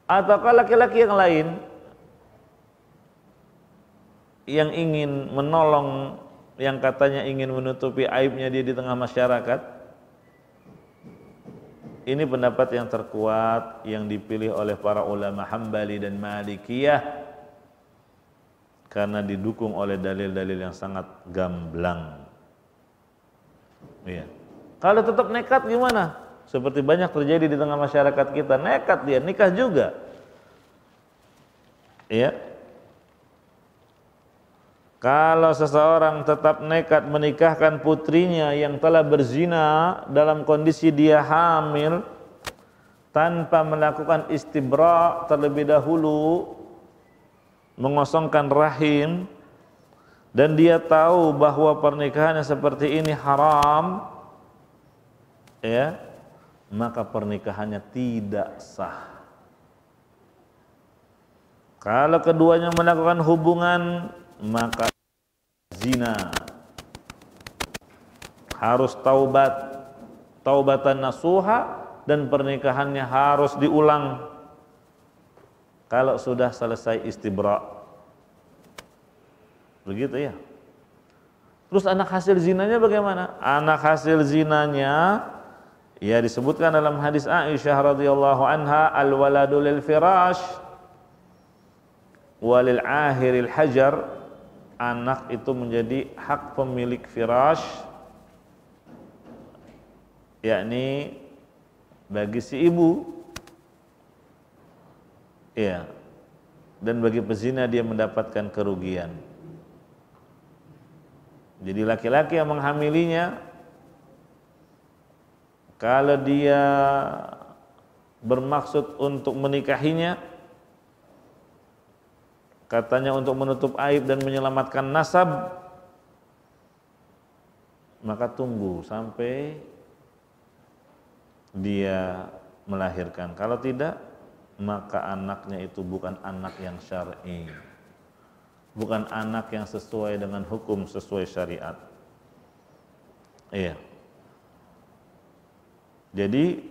ataukah laki-laki yang lain yang ingin menolong yang katanya ingin menutupi aibnya dia di tengah masyarakat ini pendapat yang terkuat yang dipilih oleh para ulama Hambali dan Malikiyah karena didukung oleh dalil-dalil yang sangat gamblang. Iya. Kalau tetap nekat gimana? Seperti banyak terjadi di tengah masyarakat kita, nekat dia nikah juga. Iya, kalau seseorang tetap nekat menikahkan putrinya yang telah berzina dalam kondisi dia hamil tanpa melakukan istibra terlebih dahulu mengosongkan rahim dan dia tahu bahwa pernikahannya seperti ini haram ya maka pernikahannya tidak sah kalau keduanya melakukan hubungan maka zina harus taubat taubatan nasuha dan pernikahannya harus diulang kalau sudah selesai istibra begitu ya terus anak hasil zinanya bagaimana anak hasil zinanya ya disebutkan dalam hadis Aisyah radhiyallahu anha al waladul lil firash walil ahiril hajar anak itu menjadi hak pemilik firash yakni bagi si ibu ya dan bagi pezina dia mendapatkan kerugian jadi laki-laki yang menghamilinya kalau dia bermaksud untuk menikahinya katanya untuk menutup aib dan menyelamatkan nasab maka tunggu sampai dia melahirkan kalau tidak maka anaknya itu bukan anak yang syar'i bukan anak yang sesuai dengan hukum sesuai syariat iya jadi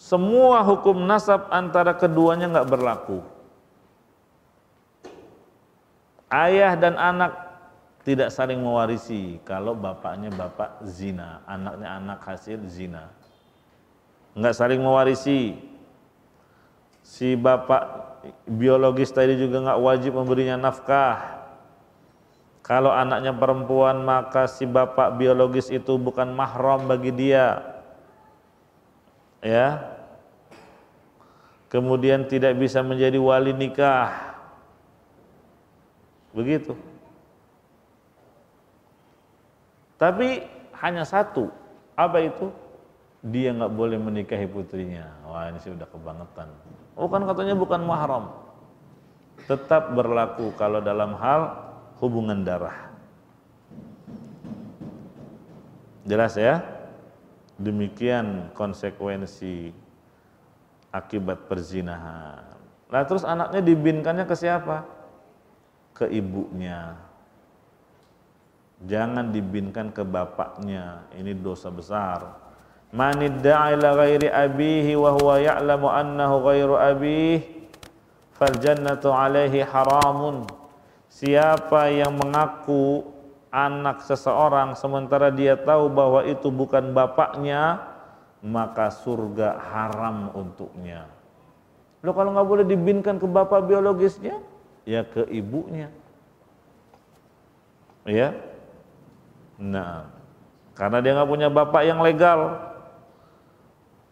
semua hukum nasab antara keduanya nggak berlaku Ayah dan anak tidak saling mewarisi kalau bapaknya bapak zina, anaknya anak hasil zina. Enggak saling mewarisi. Si bapak biologis tadi juga enggak wajib memberinya nafkah. Kalau anaknya perempuan maka si bapak biologis itu bukan mahram bagi dia. Ya. Kemudian tidak bisa menjadi wali nikah Begitu. Tapi hanya satu. Apa itu? Dia nggak boleh menikahi putrinya. Wah ini sih udah kebangetan. Oh kan katanya bukan mahram. Tetap berlaku kalau dalam hal hubungan darah. Jelas ya? Demikian konsekuensi akibat perzinahan. Nah terus anaknya dibinkannya ke siapa? ke ibunya. Jangan dibinkan ke bapaknya. Ini dosa besar. Man idda'a ghairi abihi wa huwa ya'lamu annahu ghairu abihi fal alaihi haramun. Siapa yang mengaku anak seseorang sementara dia tahu bahwa itu bukan bapaknya, maka surga haram untuknya. Lo kalau nggak boleh dibinkan ke bapak biologisnya, ya ke ibunya. Ya. Nah, karena dia nggak punya bapak yang legal.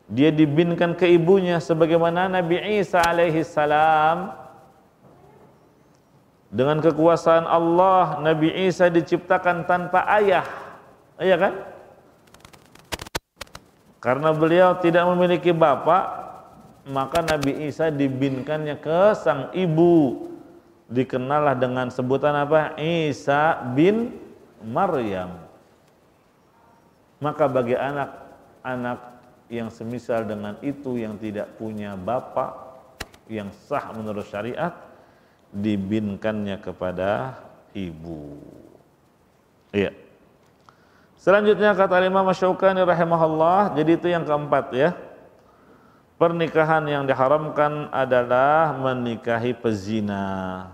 Dia dibinkan ke ibunya sebagaimana Nabi Isa alaihi salam dengan kekuasaan Allah Nabi Isa diciptakan tanpa ayah. Iya kan? Karena beliau tidak memiliki bapak, maka Nabi Isa dibinkannya ke sang ibu dikenallah dengan sebutan apa? Isa bin Maryam. Maka bagi anak-anak yang semisal dengan itu yang tidak punya bapak yang sah menurut syariat dibinkannya kepada ibu. Iya. Selanjutnya kata lima Syaukani rahimahullah, jadi itu yang keempat ya. Pernikahan yang diharamkan adalah menikahi pezina.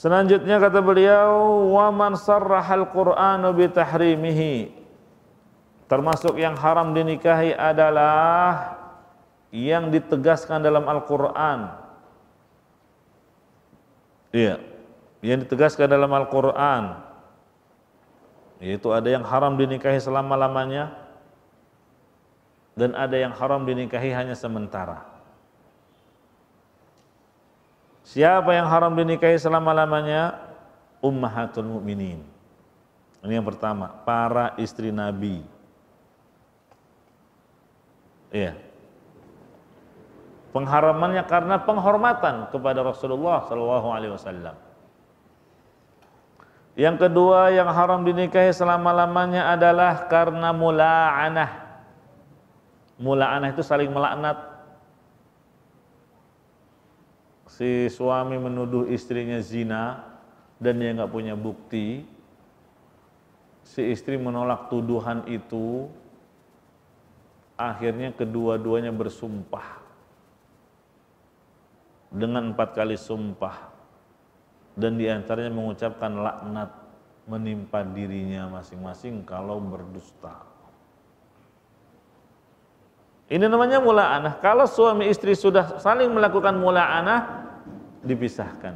Selanjutnya kata beliau, "Wa man sarrahal Qur'anu bi tahrimihi." Termasuk yang haram dinikahi adalah yang ditegaskan dalam Al-Qur'an. Iya, yang ditegaskan dalam Al-Qur'an. Yaitu ada yang haram dinikahi selama-lamanya dan ada yang haram dinikahi hanya sementara. Siapa yang haram dinikahi selama-lamanya? Ummahatul muminin. Ini yang pertama, para istri Nabi. Iya. Pengharamannya karena penghormatan kepada Rasulullah Shallallahu Alaihi Wasallam. Yang kedua yang haram dinikahi selama-lamanya adalah karena mula Mula Mula'anah itu saling melaknat. si suami menuduh istrinya zina dan dia nggak punya bukti, si istri menolak tuduhan itu, akhirnya kedua-duanya bersumpah dengan empat kali sumpah dan diantaranya mengucapkan laknat menimpa dirinya masing-masing kalau berdusta. Ini namanya mula'anah. Kalau suami istri sudah saling melakukan mula'anah, dipisahkan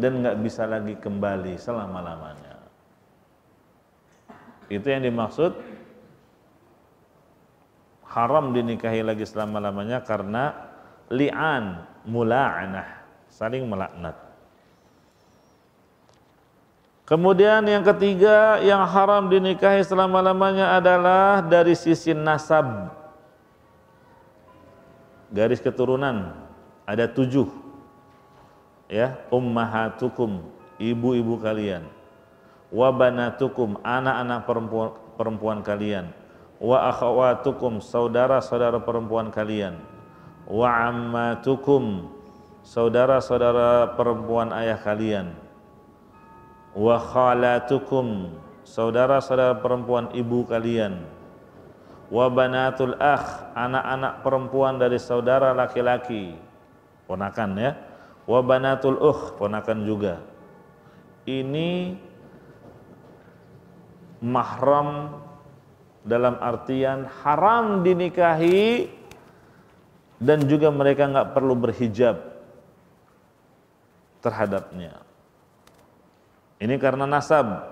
dan nggak bisa lagi kembali selama lamanya. Itu yang dimaksud haram dinikahi lagi selama lamanya karena li'an mula'anah saling melaknat. Kemudian yang ketiga yang haram dinikahi selama lamanya adalah dari sisi nasab garis keturunan ada tujuh ya ummahatukum ibu-ibu kalian wa banatukum anak-anak perempuan perempuan kalian wa akhawatukum saudara-saudara perempuan kalian wa ammatukum saudara-saudara perempuan ayah kalian wa khalatukum saudara-saudara perempuan ibu kalian wa banatul akh anak-anak perempuan dari saudara laki-laki ponakan ya. Wa banatul ukh, ponakan juga. Ini mahram dalam artian haram dinikahi dan juga mereka nggak perlu berhijab terhadapnya. Ini karena nasab.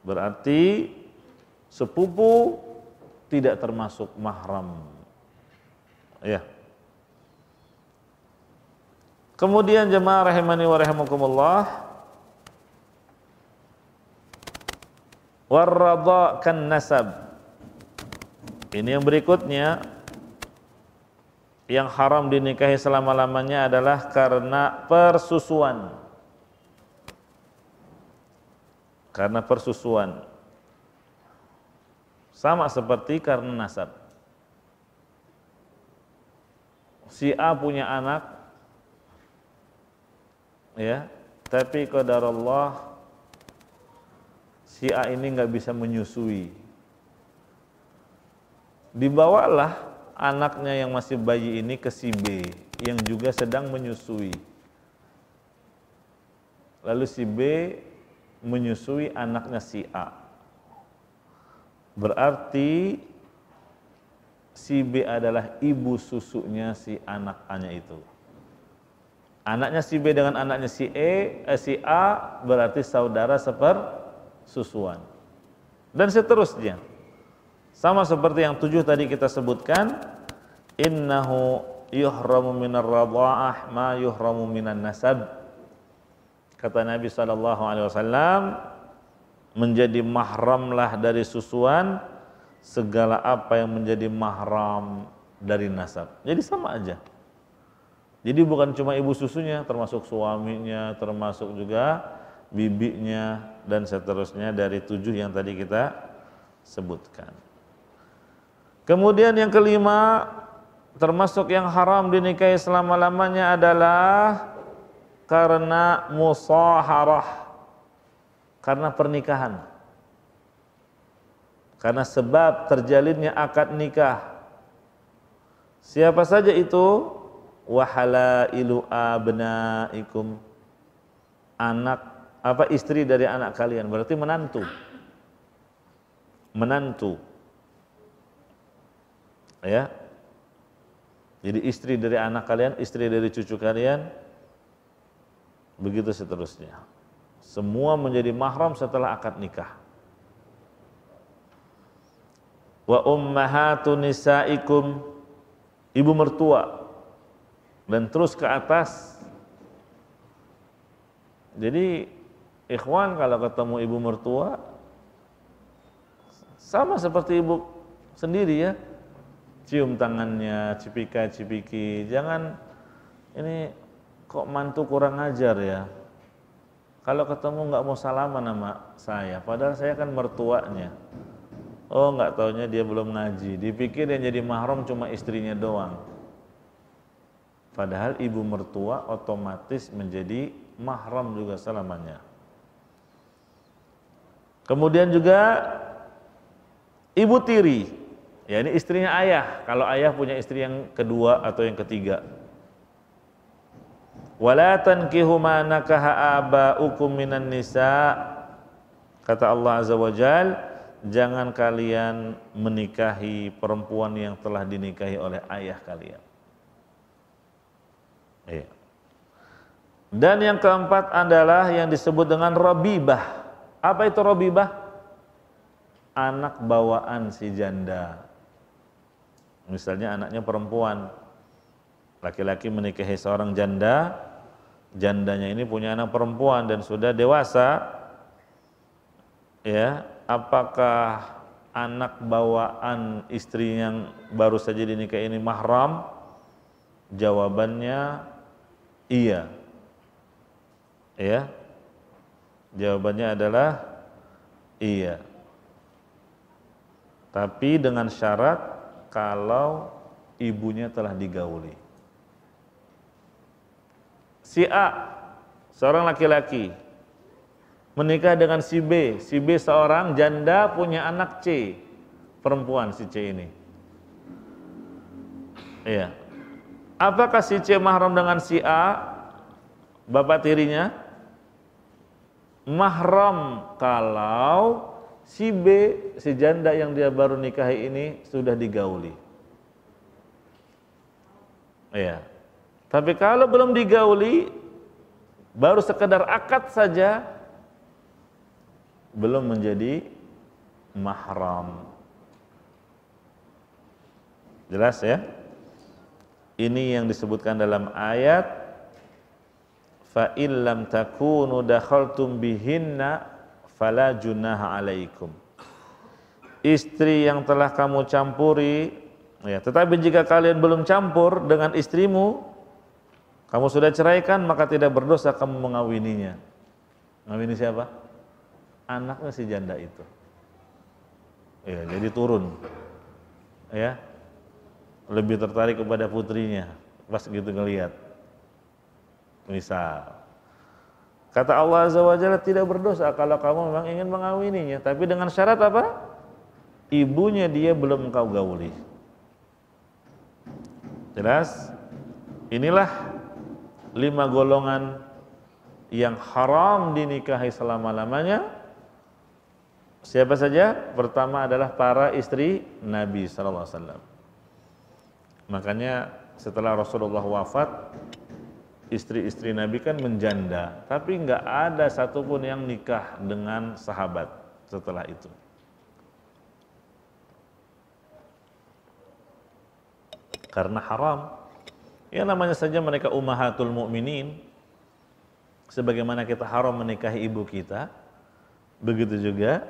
Berarti sepupu tidak termasuk mahram. Ya. Kemudian jemaah rahimani wa rahimakumullah warradha kan nasab. Ini yang berikutnya yang haram dinikahi selama-lamanya adalah karena persusuan. Karena persusuan. Sama seperti karena nasab. Si A punya anak, ya tapi kodar Allah si A ini nggak bisa menyusui dibawalah anaknya yang masih bayi ini ke si B yang juga sedang menyusui lalu si B menyusui anaknya si A berarti si B adalah ibu susunya si anak a itu Anaknya si B dengan anaknya si E, eh, si A berarti saudara seper susuan. Dan seterusnya. Sama seperti yang tujuh tadi kita sebutkan, innahu yuhramu minar radha'ah ma yuhramu minan nasab. Kata Nabi sallallahu alaihi wasallam, menjadi mahramlah dari susuan segala apa yang menjadi mahram dari nasab. Jadi sama aja. Jadi bukan cuma ibu susunya, termasuk suaminya, termasuk juga bibinya dan seterusnya dari tujuh yang tadi kita sebutkan. Kemudian yang kelima, termasuk yang haram dinikahi selama-lamanya adalah karena musaharah, karena pernikahan. Karena sebab terjalinnya akad nikah. Siapa saja itu wa halailu abnaikum anak apa istri dari anak kalian berarti menantu menantu ya jadi istri dari anak kalian istri dari cucu kalian begitu seterusnya semua menjadi mahram setelah akad nikah wa ummahatun nisaikum ibu mertua dan terus ke atas. Jadi ikhwan kalau ketemu ibu mertua sama seperti ibu sendiri ya. Cium tangannya, cipika-cipiki. Jangan ini kok mantu kurang ajar ya. Kalau ketemu nggak mau salaman sama saya, padahal saya kan mertuanya. Oh nggak taunya dia belum ngaji, dipikir yang jadi mahram cuma istrinya doang. Padahal ibu mertua otomatis menjadi mahram juga selamanya. Kemudian juga ibu tiri, ya ini istrinya ayah. Kalau ayah punya istri yang kedua atau yang ketiga. Wala tankihu kahaba nakaha nisa. Kata Allah Azza wa jangan kalian menikahi perempuan yang telah dinikahi oleh ayah kalian. Iya. Dan yang keempat adalah yang disebut dengan robibah. Apa itu robibah? Anak bawaan si janda. Misalnya anaknya perempuan. Laki-laki menikahi seorang janda, jandanya ini punya anak perempuan dan sudah dewasa. Ya, apakah anak bawaan istri yang baru saja dinikahi ini mahram? Jawabannya iya. Ya. Jawabannya adalah iya. Tapi dengan syarat kalau ibunya telah digauli. Si A, seorang laki-laki, menikah dengan si B. Si B seorang janda punya anak C, perempuan si C ini. Iya, Apakah si C mahram dengan si A bapak tirinya? Mahram kalau si B, si janda yang dia baru nikahi ini sudah digauli. Iya. Tapi kalau belum digauli, baru sekedar akad saja belum menjadi mahram. Jelas ya? Ini yang disebutkan dalam ayat fa illam takunu dakhaltum bihinna fala junaha alaikum. Istri yang telah kamu campuri, ya, tetapi jika kalian belum campur dengan istrimu, kamu sudah ceraikan maka tidak berdosa kamu mengawininya. Mengawini siapa? Anaknya si janda itu. Ya, jadi turun. Ya, lebih tertarik kepada putrinya pas gitu ngelihat misal kata Allah azza wajalla tidak berdosa kalau kamu memang ingin mengawininya tapi dengan syarat apa ibunya dia belum engkau gauli jelas inilah lima golongan yang haram dinikahi selama-lamanya siapa saja pertama adalah para istri Nabi saw. Makanya setelah Rasulullah wafat, istri-istri Nabi kan menjanda, tapi nggak ada satupun yang nikah dengan sahabat setelah itu. Karena haram. Ya namanya saja mereka ummahatul muminin Sebagaimana kita haram menikahi ibu kita, begitu juga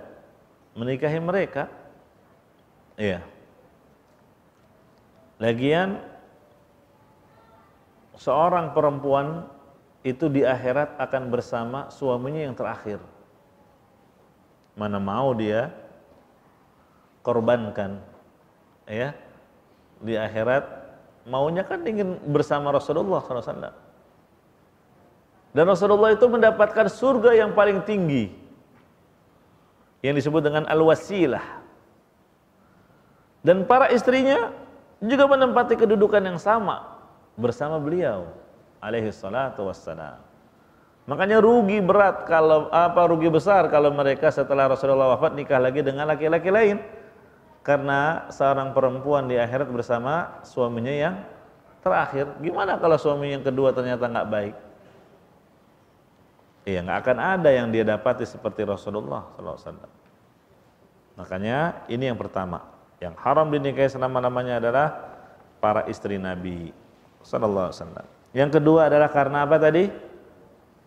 menikahi mereka. Iya. Yeah. Lagian seorang perempuan itu di akhirat akan bersama suaminya yang terakhir. Mana mau dia korbankan ya di akhirat maunya kan ingin bersama Rasulullah SAW dan Rasulullah itu mendapatkan surga yang paling tinggi yang disebut dengan al-wasilah dan para istrinya juga menempati kedudukan yang sama bersama beliau alaihi salatu wassalam. Makanya rugi berat kalau apa rugi besar kalau mereka setelah Rasulullah wafat nikah lagi dengan laki-laki lain karena seorang perempuan di akhirat bersama suaminya yang terakhir. Gimana kalau suami yang kedua ternyata nggak baik? Iya, nggak akan ada yang dia dapati seperti Rasulullah SAW. Makanya ini yang pertama. Yang haram dinikahi selama namanya adalah para istri Nabi sallallahu alaihi wasallam. Yang kedua adalah karena apa tadi?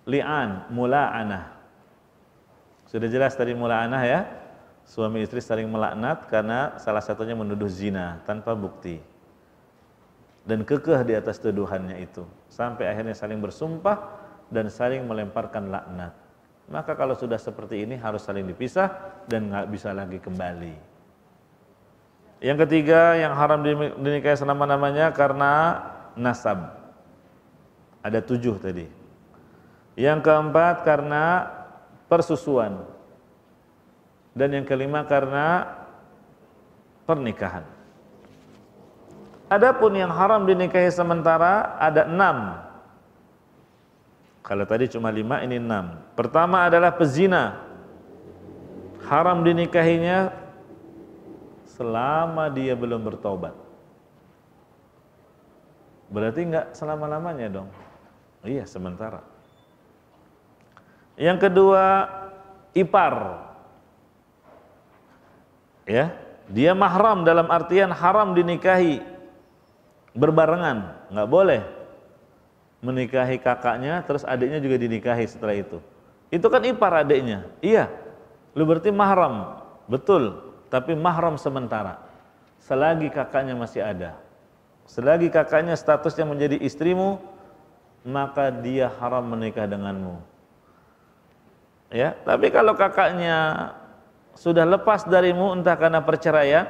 Li'an, mula'anah. Sudah jelas tadi mula'anah ya. Suami istri saling melaknat karena salah satunya menuduh zina tanpa bukti. Dan kekeh di atas tuduhannya itu. Sampai akhirnya saling bersumpah dan saling melemparkan laknat. Maka kalau sudah seperti ini harus saling dipisah dan nggak bisa lagi kembali. Yang ketiga yang haram dinikahi senama-namanya karena nasab. Ada tujuh tadi. Yang keempat karena persusuan. Dan yang kelima karena pernikahan. Adapun yang haram dinikahi sementara ada enam. Kalau tadi cuma lima ini enam. Pertama adalah pezina. Haram dinikahinya selama dia belum bertobat. Berarti nggak selama-lamanya dong. Iya, sementara. Yang kedua, ipar. Ya, dia mahram dalam artian haram dinikahi berbarengan, nggak boleh menikahi kakaknya terus adiknya juga dinikahi setelah itu. Itu kan ipar adiknya. Iya. Lu berarti mahram. Betul tapi mahram sementara selagi kakaknya masih ada selagi kakaknya statusnya menjadi istrimu maka dia haram menikah denganmu ya tapi kalau kakaknya sudah lepas darimu entah karena perceraian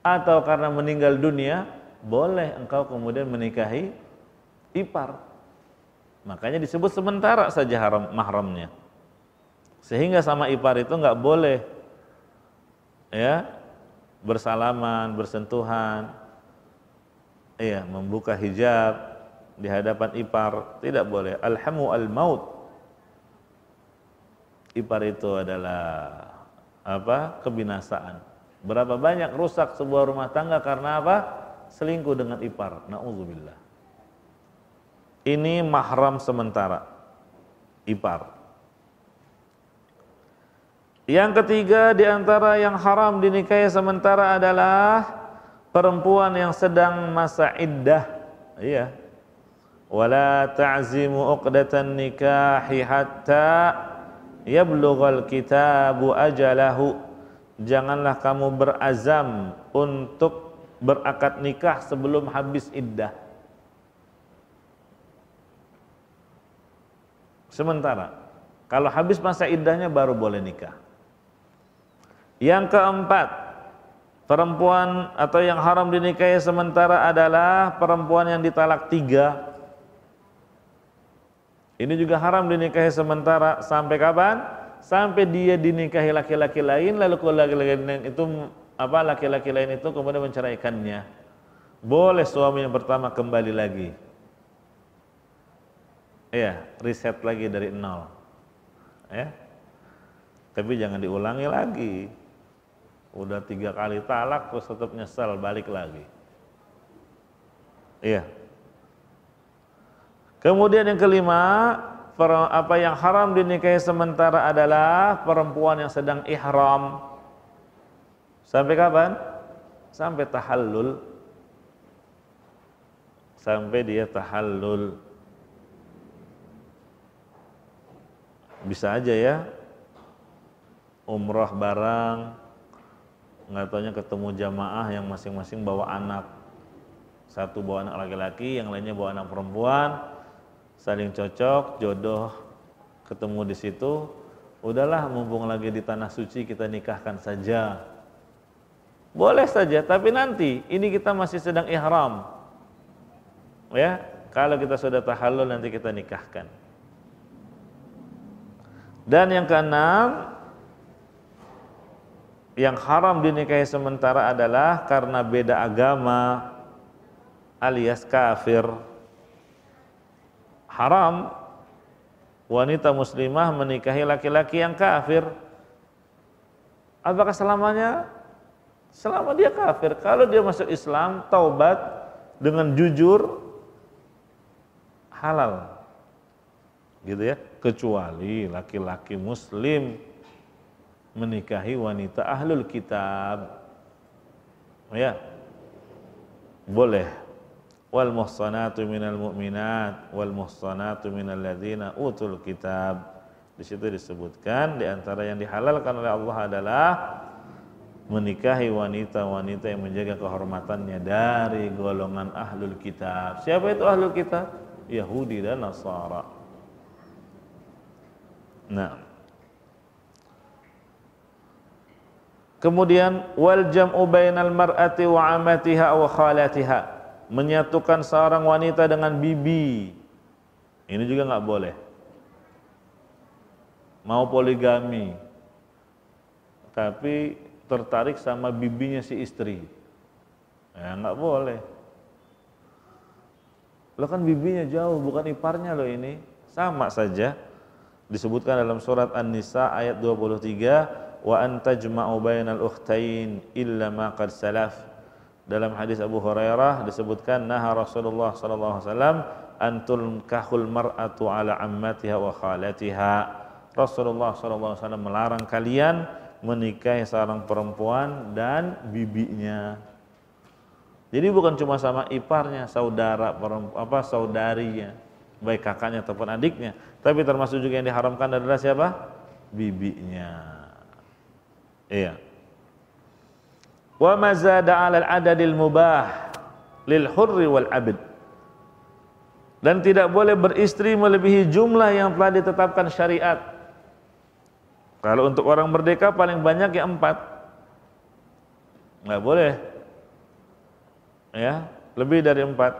atau karena meninggal dunia boleh engkau kemudian menikahi ipar makanya disebut sementara saja haram mahramnya sehingga sama ipar itu nggak boleh ya bersalaman, bersentuhan, ya membuka hijab di hadapan ipar tidak boleh. Alhamu al maut. Ipar itu adalah apa? kebinasaan. Berapa banyak rusak sebuah rumah tangga karena apa? selingkuh dengan ipar. Nauzubillah. Ini mahram sementara ipar. Yang ketiga di antara yang haram dinikahi sementara adalah perempuan yang sedang masa iddah. Iya. Wala ta'zimu uqdatan nikahi hatta yablughal kitabu ajalahu. Janganlah kamu berazam untuk berakad nikah sebelum habis iddah. Sementara kalau habis masa iddahnya baru boleh nikah. Yang keempat, perempuan atau yang haram dinikahi sementara adalah perempuan yang ditalak tiga. Ini juga haram dinikahi sementara sampai kapan? Sampai dia dinikahi laki-laki lain lalu laki-laki lain itu apa laki-laki lain itu kemudian menceraikannya. Boleh suami yang pertama kembali lagi. Ya, riset lagi dari nol. Ya. Tapi jangan diulangi lagi udah tiga kali talak terus tetap nyesel balik lagi iya kemudian yang kelima apa yang haram dinikahi sementara adalah perempuan yang sedang ihram sampai kapan? sampai tahallul sampai dia tahallul bisa aja ya umroh barang nggak tanya ketemu jamaah yang masing-masing bawa anak satu bawa anak laki-laki yang lainnya bawa anak perempuan saling cocok jodoh ketemu di situ udahlah mumpung lagi di tanah suci kita nikahkan saja boleh saja tapi nanti ini kita masih sedang ihram ya kalau kita sudah tahallul nanti kita nikahkan dan yang keenam yang haram dinikahi sementara adalah karena beda agama alias kafir. Haram wanita muslimah menikahi laki-laki yang kafir. Apakah selamanya? Selama dia kafir. Kalau dia masuk Islam, taubat dengan jujur halal. Gitu ya. Kecuali laki-laki muslim menikahi wanita ahlul kitab oh ya boleh wal muhsanatu minal mu'minat wal muhsanatu minal ladzina utul kitab di situ disebutkan di antara yang dihalalkan oleh Allah adalah menikahi wanita-wanita yang menjaga kehormatannya dari golongan ahlul kitab. Siapa itu ahlul kitab? Yahudi dan Nasara. Nah, Kemudian wal jam'u bainal mar'ati wa amatiha wa khalatiha. Menyatukan seorang wanita dengan bibi. Ini juga nggak boleh. Mau poligami. Tapi tertarik sama bibinya si istri. Ya nggak boleh. Lo kan bibinya jauh, bukan iparnya lo ini. Sama saja disebutkan dalam surat An-Nisa ayat 23 wa an tajma'u bainal ukhtain illa ma qad salaf. Dalam hadis Abu Hurairah disebutkan nah Rasulullah sallallahu alaihi wasallam antul kahul mar'atu ala ammatiha wa khalatiha. Rasulullah sallallahu alaihi wasallam melarang kalian menikahi seorang perempuan dan bibinya. Jadi bukan cuma sama iparnya, saudara apa saudarinya, baik kakaknya ataupun adiknya, tapi termasuk juga yang diharamkan adalah siapa? bibinya. Iya. Wa mazada 'ala al-'adadil mubah lil hurri wal 'abd. Dan tidak boleh beristri melebihi jumlah yang telah ditetapkan syariat. Kalau untuk orang merdeka paling banyak ya empat. Nggak boleh. Ya, lebih dari empat.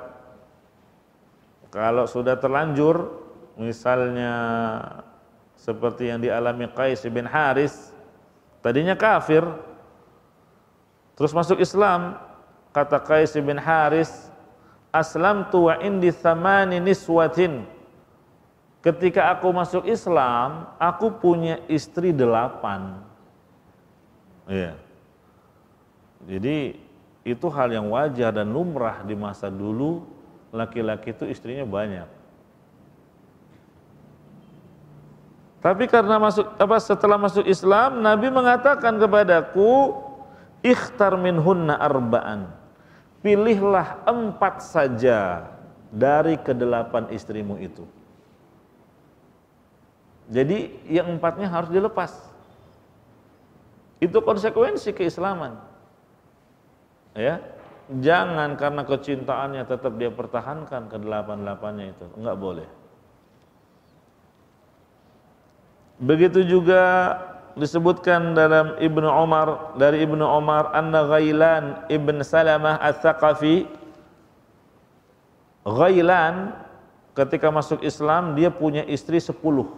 Kalau sudah terlanjur, misalnya seperti yang dialami Qais bin Haris, Tadinya kafir, terus masuk Islam. Kata Qais bin Haris, Aslam tuwa indi thamani niswatin. Ketika aku masuk Islam, aku punya istri delapan. Iya. Jadi itu hal yang wajar dan lumrah di masa dulu laki-laki itu istrinya banyak. Tapi karena masuk apa setelah masuk Islam Nabi mengatakan kepadaku ikhtar hunna arba'an. Pilihlah empat saja dari kedelapan istrimu itu. Jadi yang empatnya harus dilepas. Itu konsekuensi keislaman. Ya, jangan karena kecintaannya tetap dia pertahankan kedelapan-delapannya itu, enggak boleh. Begitu juga disebutkan dalam Ibnu Umar dari Ibnu Umar anna Ghailan Ibn Salamah Ats-Tsaqafi Ghailan ketika masuk Islam dia punya istri sepuluh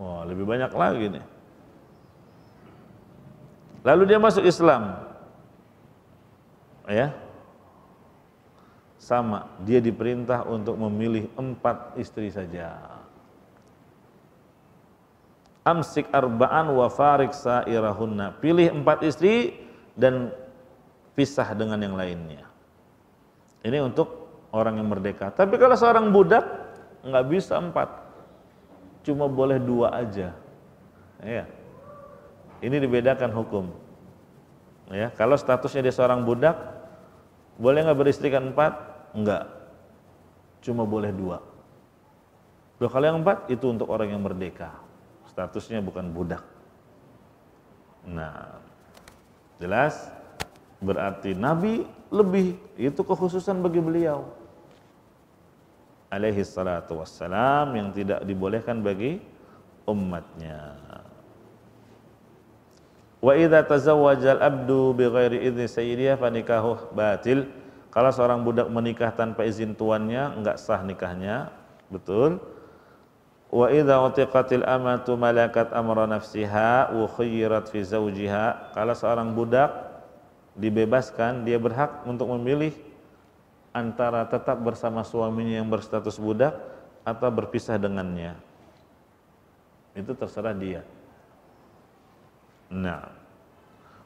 Wah, lebih banyak lagi nih. Lalu dia masuk Islam. Ya. Sama, dia diperintah untuk memilih empat istri saja amsik arba'an wa farik sa'irahunna. Pilih empat istri dan pisah dengan yang lainnya. Ini untuk orang yang merdeka. Tapi kalau seorang budak nggak bisa empat, cuma boleh dua aja. Ya. Ini dibedakan hukum. Ya, kalau statusnya dia seorang budak, boleh nggak beristrikan empat? Nggak, Cuma boleh dua. Dua kali yang empat itu untuk orang yang merdeka statusnya bukan budak. Nah, jelas berarti Nabi lebih itu kekhususan bagi beliau alaihi salatu wassalam yang tidak dibolehkan bagi umatnya. Wa idza tazawwajal abdu ghairi idzni sayyidiyah fa nikahuh batil. Kalau seorang budak menikah tanpa izin tuannya, enggak sah nikahnya. Betul? Wa idza utiqatil amatu malakat amra nafsiha wa khayyirat fi zawjiha. Kalau seorang budak dibebaskan, dia berhak untuk memilih antara tetap bersama suaminya yang berstatus budak atau berpisah dengannya. Itu terserah dia. Nah,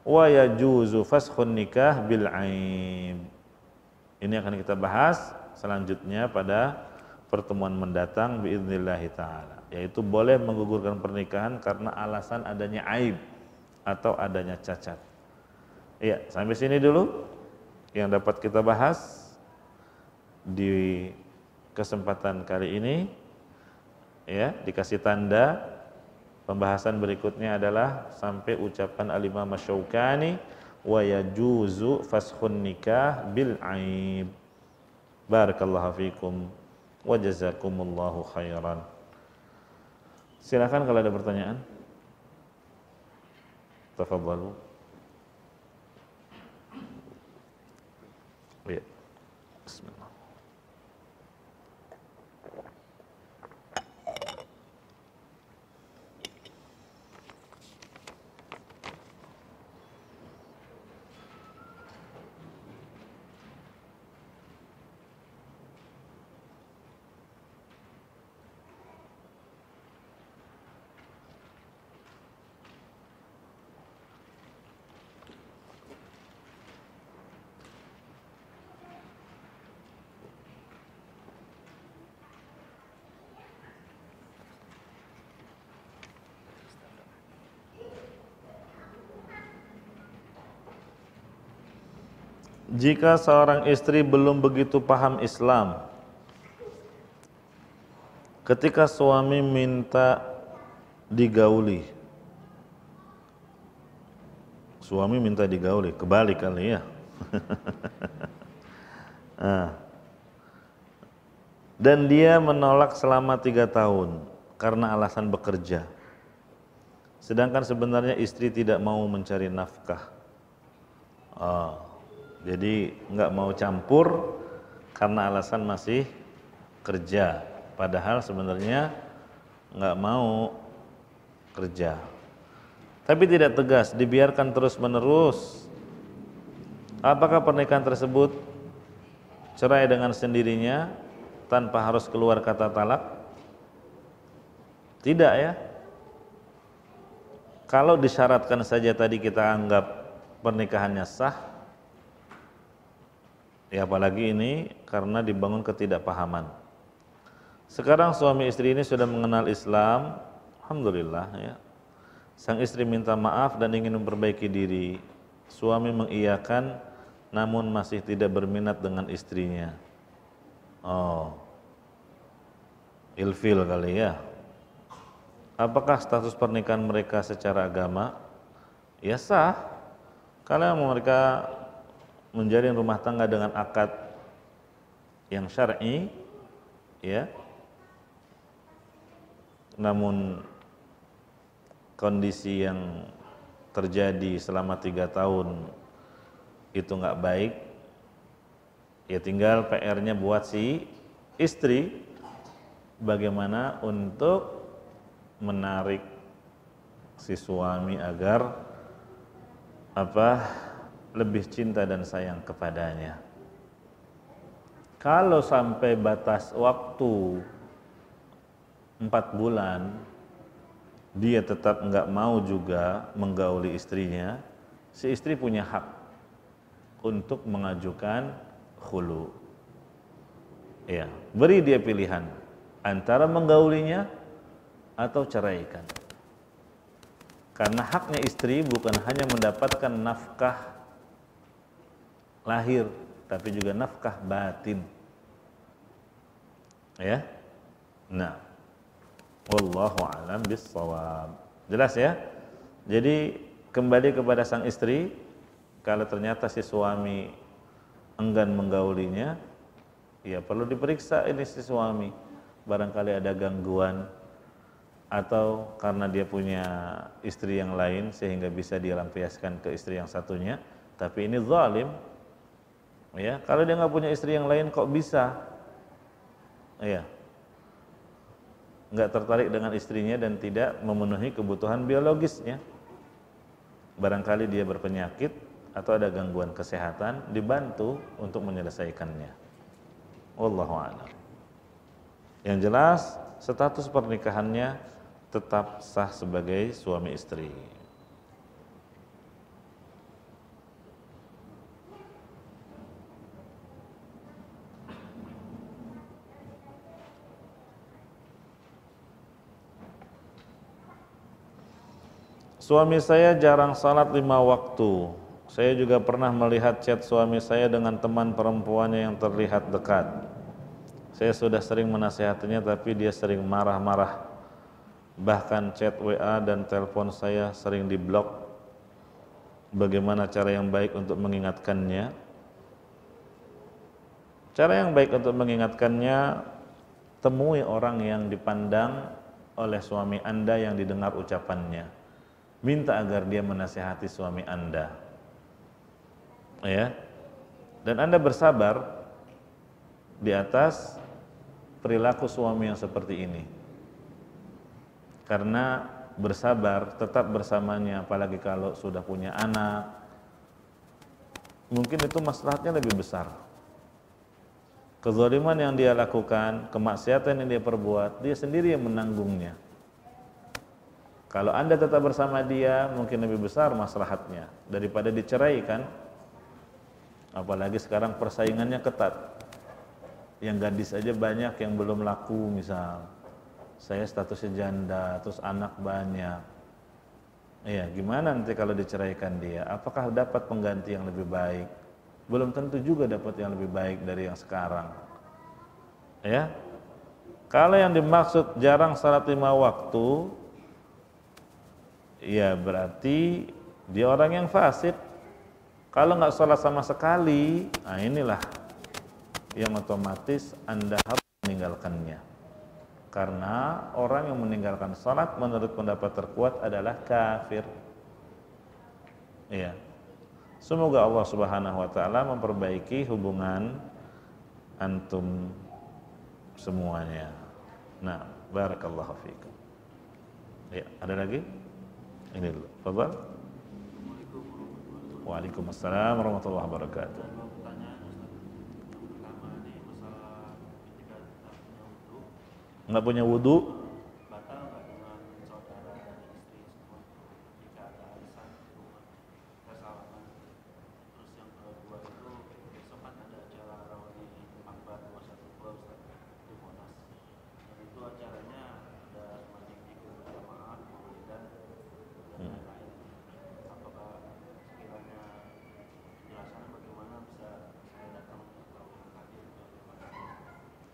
wa yajuzu faskhun nikah bil aib. Ini akan kita bahas selanjutnya pada pertemuan mendatang biiznillahi taala yaitu boleh menggugurkan pernikahan karena alasan adanya aib atau adanya cacat. Iya, sampai sini dulu yang dapat kita bahas di kesempatan kali ini ya, dikasih tanda pembahasan berikutnya adalah sampai ucapan alimah masyaukani wa yajuzu fashun nikah bil aib. Barakallahu fikum wa jazakumullahu khairan. Silakan kalau ada pertanyaan. Tafadhalu. Oh, jika seorang istri belum begitu paham Islam, ketika suami minta digauli, suami minta digauli, kebalik kali ya. *laughs* Ah. Dan dia menolak selama tiga tahun karena alasan bekerja. Sedangkan sebenarnya istri tidak mau mencari nafkah. Oh. Jadi nggak mau campur karena alasan masih kerja. Padahal sebenarnya nggak mau kerja. Tapi tidak tegas, dibiarkan terus-menerus. Apakah pernikahan tersebut cerai dengan sendirinya tanpa harus keluar kata talak? Tidak ya. Kalau disyaratkan saja tadi kita anggap pernikahannya sah, Ya apalagi ini karena dibangun ketidakpahaman. Sekarang suami istri ini sudah mengenal Islam, alhamdulillah ya. Sang istri minta maaf dan ingin memperbaiki diri. Suami mengiyakan namun masih tidak berminat dengan istrinya. Oh. Ilfil kali ya. Apakah status pernikahan mereka secara agama? Ya sah. Kalau mereka menjalin rumah tangga dengan akad yang syar'i ya namun kondisi yang terjadi selama tiga tahun itu nggak baik ya tinggal PR-nya buat si istri bagaimana untuk menarik si suami agar apa lebih cinta dan sayang kepadanya. Kalau sampai batas waktu empat bulan, dia tetap nggak mau juga menggauli istrinya, si istri punya hak untuk mengajukan hulu. Ya, beri dia pilihan antara menggaulinya atau ceraikan. Karena haknya istri bukan hanya mendapatkan nafkah lahir tapi juga nafkah batin ya nah wallahu alam bisawab jelas ya jadi kembali kepada sang istri kalau ternyata si suami enggan menggaulinya ya perlu diperiksa ini si suami barangkali ada gangguan atau karena dia punya istri yang lain sehingga bisa dilampiaskan ke istri yang satunya tapi ini zalim Ya, kalau dia nggak punya istri yang lain kok bisa? Ya, nggak tertarik dengan istrinya dan tidak memenuhi kebutuhan biologisnya. Barangkali dia berpenyakit atau ada gangguan kesehatan, dibantu untuk menyelesaikannya. Wallahu a'lam. Yang jelas, status pernikahannya tetap sah sebagai suami istri. Suami saya jarang salat lima waktu. Saya juga pernah melihat chat suami saya dengan teman perempuannya yang terlihat dekat. Saya sudah sering menasihatinya tapi dia sering marah-marah. Bahkan chat WA dan telepon saya sering diblok. Bagaimana cara yang baik untuk mengingatkannya? Cara yang baik untuk mengingatkannya temui orang yang dipandang oleh suami Anda yang didengar ucapannya minta agar dia menasehati suami Anda. Ya. Dan Anda bersabar di atas perilaku suami yang seperti ini. Karena bersabar tetap bersamanya apalagi kalau sudah punya anak. Mungkin itu maslahatnya lebih besar. Kezaliman yang dia lakukan, kemaksiatan yang dia perbuat, dia sendiri yang menanggungnya. Kalau Anda tetap bersama dia, mungkin lebih besar maslahatnya daripada diceraikan, Apalagi sekarang persaingannya ketat. Yang gadis aja banyak yang belum laku misal. Saya statusnya janda, terus anak banyak. Iya, gimana nanti kalau diceraikan dia? Apakah dapat pengganti yang lebih baik? Belum tentu juga dapat yang lebih baik dari yang sekarang. Ya. Kalau yang dimaksud jarang salat lima waktu, ya berarti dia orang yang fasik. Kalau nggak sholat sama sekali, nah inilah yang otomatis Anda harus meninggalkannya. Karena orang yang meninggalkan sholat menurut pendapat terkuat adalah kafir. Iya. Semoga Allah Subhanahu wa taala memperbaiki hubungan antum semuanya. Nah, barakallahu fiikum. Ya, ada lagi? ini dulu Fadal Waalaikumsalam warahmatullahi wabarakatuh nggak punya wudhu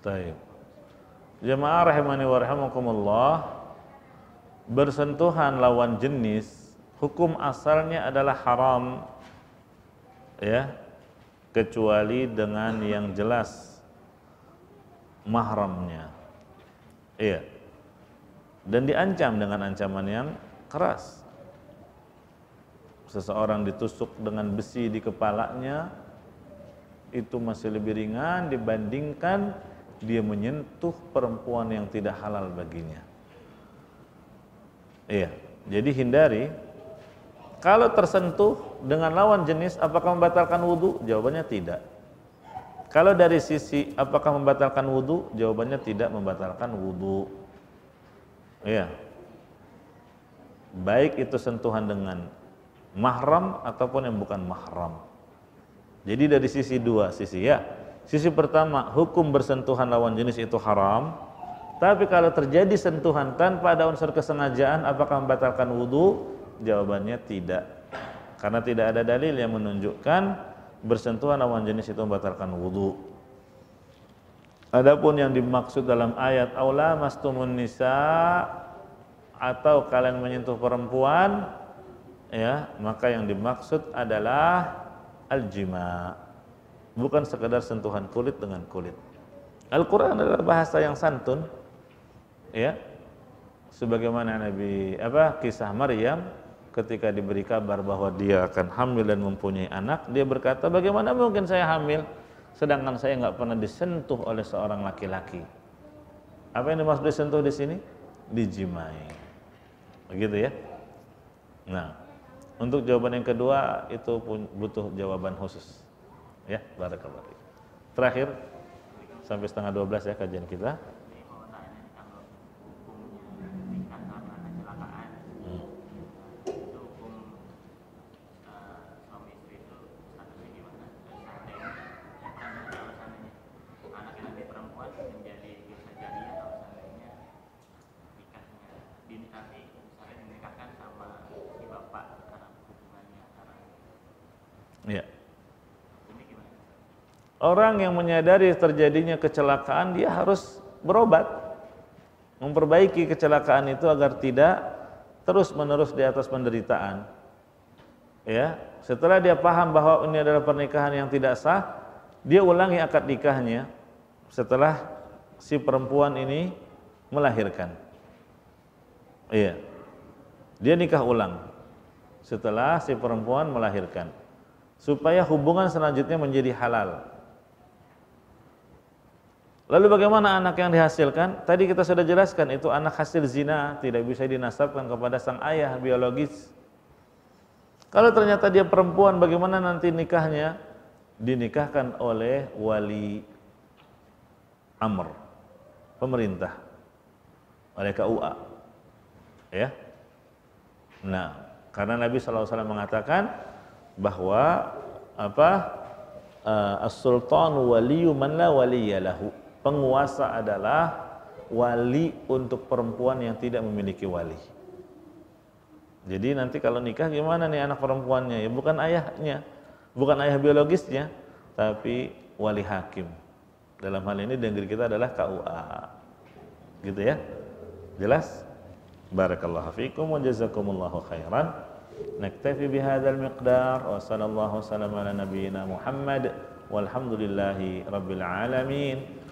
Taib. Jemaah rahimani wa rahimakumullah bersentuhan lawan jenis hukum asalnya adalah haram ya kecuali dengan yang jelas mahramnya. Iya. Dan diancam dengan ancaman yang keras. Seseorang ditusuk dengan besi di kepalanya itu masih lebih ringan dibandingkan dia menyentuh perempuan yang tidak halal baginya. Iya, jadi hindari. Kalau tersentuh dengan lawan jenis, apakah membatalkan wudhu? Jawabannya tidak. Kalau dari sisi apakah membatalkan wudhu? Jawabannya tidak membatalkan wudhu. Iya. Baik itu sentuhan dengan mahram ataupun yang bukan mahram. Jadi dari sisi dua sisi ya, Sisi pertama, hukum bersentuhan lawan jenis itu haram. Tapi kalau terjadi sentuhan tanpa ada unsur kesengajaan, apakah membatalkan wudhu? Jawabannya tidak. Karena tidak ada dalil yang menunjukkan bersentuhan lawan jenis itu membatalkan wudhu. Adapun yang dimaksud dalam ayat aula mastumun nisa atau kalian menyentuh perempuan ya maka yang dimaksud adalah al-jima bukan sekadar sentuhan kulit dengan kulit. Al-Qur'an adalah bahasa yang santun ya. Sebagaimana Nabi apa kisah Maryam ketika diberi kabar bahwa dia akan hamil dan mempunyai anak, dia berkata, "Bagaimana mungkin saya hamil sedangkan saya nggak pernah disentuh oleh seorang laki-laki?" Apa yang dimaksud disentuh di sini? Dijimai. Begitu ya. Nah, untuk jawaban yang kedua itu pun butuh jawaban khusus. Ya, barakallahu Terakhir sampai setengah 12 ya kajian kita. yang menyadari terjadinya kecelakaan dia harus berobat memperbaiki kecelakaan itu agar tidak terus-menerus di atas penderitaan. Ya, setelah dia paham bahwa ini adalah pernikahan yang tidak sah, dia ulangi akad nikahnya setelah si perempuan ini melahirkan. Iya. Dia nikah ulang setelah si perempuan melahirkan supaya hubungan selanjutnya menjadi halal. Lalu bagaimana anak yang dihasilkan? Tadi kita sudah jelaskan itu anak hasil zina tidak bisa dinasabkan kepada sang ayah biologis. Kalau ternyata dia perempuan bagaimana nanti nikahnya? Dinikahkan oleh wali amr pemerintah oleh KUA. Ya. Nah, karena Nabi SAW mengatakan bahwa apa? Eh, as-sultan waliyu man waliyalahu penguasa adalah wali untuk perempuan yang tidak memiliki wali. Jadi nanti kalau nikah gimana nih anak perempuannya? Ya bukan ayahnya, bukan ayah biologisnya, tapi wali hakim. Dalam hal ini negeri kita adalah KUA. Gitu ya. Jelas? Barakallahu fiikum wa jazakumullahu khairan. Naktafi bihadzal miqdar wa sallallahu salam ala nabiyyina Muhammad walhamdulillahi rabbil alamin.